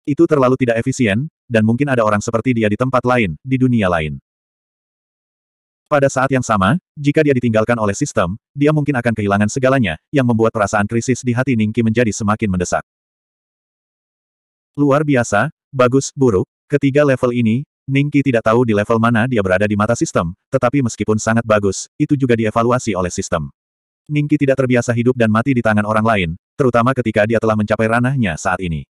Itu terlalu tidak efisien, dan mungkin ada orang seperti dia di tempat lain, di dunia lain. Pada saat yang sama, jika dia ditinggalkan oleh sistem, dia mungkin akan kehilangan segalanya, yang membuat perasaan krisis di hati Ningki menjadi semakin mendesak. Luar biasa, bagus, buruk, ketiga level ini, Ningki tidak tahu di level mana dia berada di mata sistem, tetapi meskipun sangat bagus, itu juga dievaluasi oleh sistem. Ningki tidak terbiasa hidup dan mati di tangan orang lain, terutama ketika dia telah mencapai ranahnya saat ini.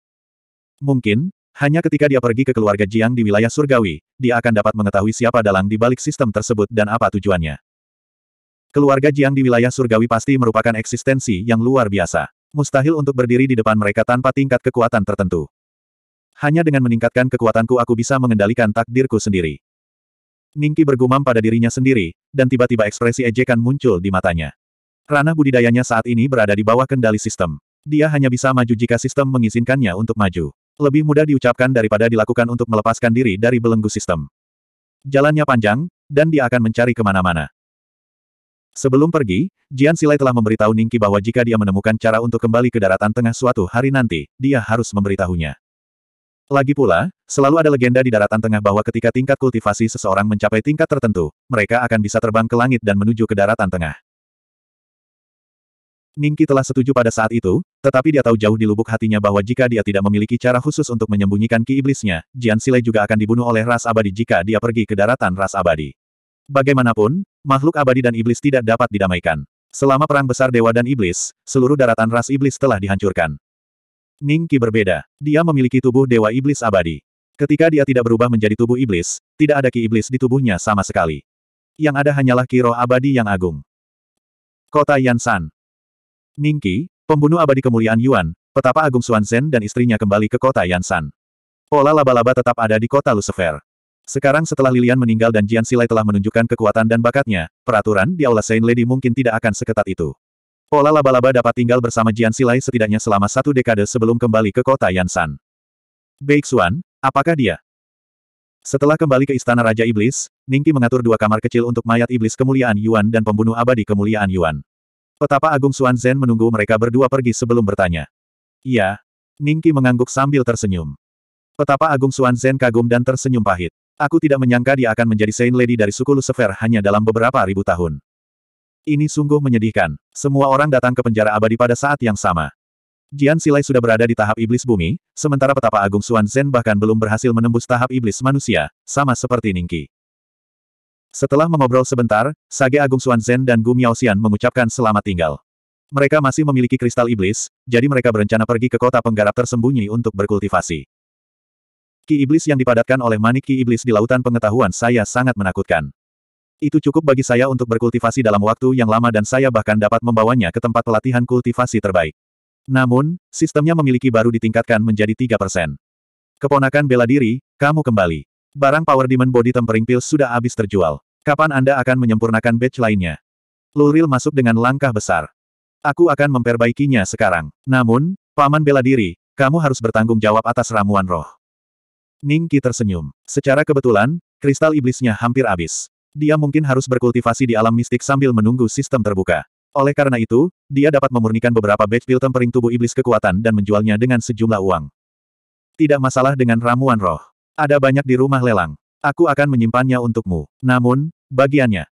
Mungkin, hanya ketika dia pergi ke keluarga Jiang di wilayah surgawi, dia akan dapat mengetahui siapa dalang di balik sistem tersebut dan apa tujuannya. Keluarga Jiang di wilayah surgawi pasti merupakan eksistensi yang luar biasa. Mustahil untuk berdiri di depan mereka tanpa tingkat kekuatan tertentu. Hanya dengan meningkatkan kekuatanku aku bisa mengendalikan takdirku sendiri. Ningki bergumam pada dirinya sendiri, dan tiba-tiba ekspresi ejekan muncul di matanya. Ranah budidayanya saat ini berada di bawah kendali sistem. Dia hanya bisa maju jika sistem mengizinkannya untuk maju. Lebih mudah diucapkan daripada dilakukan untuk melepaskan diri dari belenggu sistem. Jalannya panjang, dan dia akan mencari kemana-mana. Sebelum pergi, Jian Silai telah memberitahu Ningki bahwa jika dia menemukan cara untuk kembali ke daratan tengah suatu hari nanti, dia harus memberitahunya. Lagi pula, selalu ada legenda di daratan tengah bahwa ketika tingkat kultivasi seseorang mencapai tingkat tertentu, mereka akan bisa terbang ke langit dan menuju ke daratan tengah. Ningki telah setuju pada saat itu, tetapi dia tahu jauh di lubuk hatinya bahwa jika dia tidak memiliki cara khusus untuk menyembunyikan ki iblisnya, Jian Sile juga akan dibunuh oleh ras abadi jika dia pergi ke daratan ras abadi. Bagaimanapun, makhluk abadi dan iblis tidak dapat didamaikan. Selama perang besar dewa dan iblis, seluruh daratan ras iblis telah dihancurkan. Ningki berbeda. Dia memiliki tubuh dewa iblis abadi. Ketika dia tidak berubah menjadi tubuh iblis, tidak ada ki iblis di tubuhnya sama sekali. Yang ada hanyalah ki roh abadi yang agung. Kota Yansan, Ningqi, pembunuh abadi kemuliaan Yuan, petapa Agung Xuanzhen dan istrinya kembali ke kota Yansan. Pola laba-laba tetap ada di kota Lucifer. Sekarang setelah Lilian meninggal dan Jian Silai telah menunjukkan kekuatan dan bakatnya, peraturan di Aula Saint Lady mungkin tidak akan seketat itu. Pola laba-laba dapat tinggal bersama Jian Silai setidaknya selama satu dekade sebelum kembali ke kota Yansan. Baik Xuan, apakah dia? Setelah kembali ke Istana Raja Iblis, Ningki mengatur dua kamar kecil untuk mayat iblis kemuliaan Yuan dan pembunuh abadi kemuliaan Yuan. Petapa Agung Suan Zhen menunggu mereka berdua pergi sebelum bertanya. Iya. Ningki mengangguk sambil tersenyum. Petapa Agung Suan Zhen kagum dan tersenyum pahit. Aku tidak menyangka dia akan menjadi Saint Lady dari suku Lucifer hanya dalam beberapa ribu tahun. Ini sungguh menyedihkan. Semua orang datang ke penjara abadi pada saat yang sama. Jian Silai sudah berada di tahap iblis bumi, sementara petapa Agung Suan Zhen bahkan belum berhasil menembus tahap iblis manusia, sama seperti Ningki. Setelah mengobrol sebentar, Sage Agung Suan Zen dan Gu Miao Xian mengucapkan selamat tinggal. Mereka masih memiliki kristal iblis, jadi mereka berencana pergi ke kota penggarap tersembunyi untuk berkultivasi. Ki iblis yang dipadatkan oleh manik ki iblis di lautan pengetahuan saya sangat menakutkan. Itu cukup bagi saya untuk berkultivasi dalam waktu yang lama dan saya bahkan dapat membawanya ke tempat pelatihan kultivasi terbaik. Namun, sistemnya memiliki baru ditingkatkan menjadi 3%. Keponakan bela diri, kamu kembali. Barang power demon body tempering pills sudah habis terjual. Kapan Anda akan menyempurnakan batch lainnya? Luril masuk dengan langkah besar. Aku akan memperbaikinya sekarang. Namun, Paman bela diri, kamu harus bertanggung jawab atas ramuan roh. Ningki tersenyum. Secara kebetulan, kristal iblisnya hampir habis. Dia mungkin harus berkultivasi di alam mistik sambil menunggu sistem terbuka. Oleh karena itu, dia dapat memurnikan beberapa batch pil tempering tubuh iblis kekuatan dan menjualnya dengan sejumlah uang. Tidak masalah dengan ramuan roh. Ada banyak di rumah lelang. Aku akan menyimpannya untukmu. Namun, bagiannya.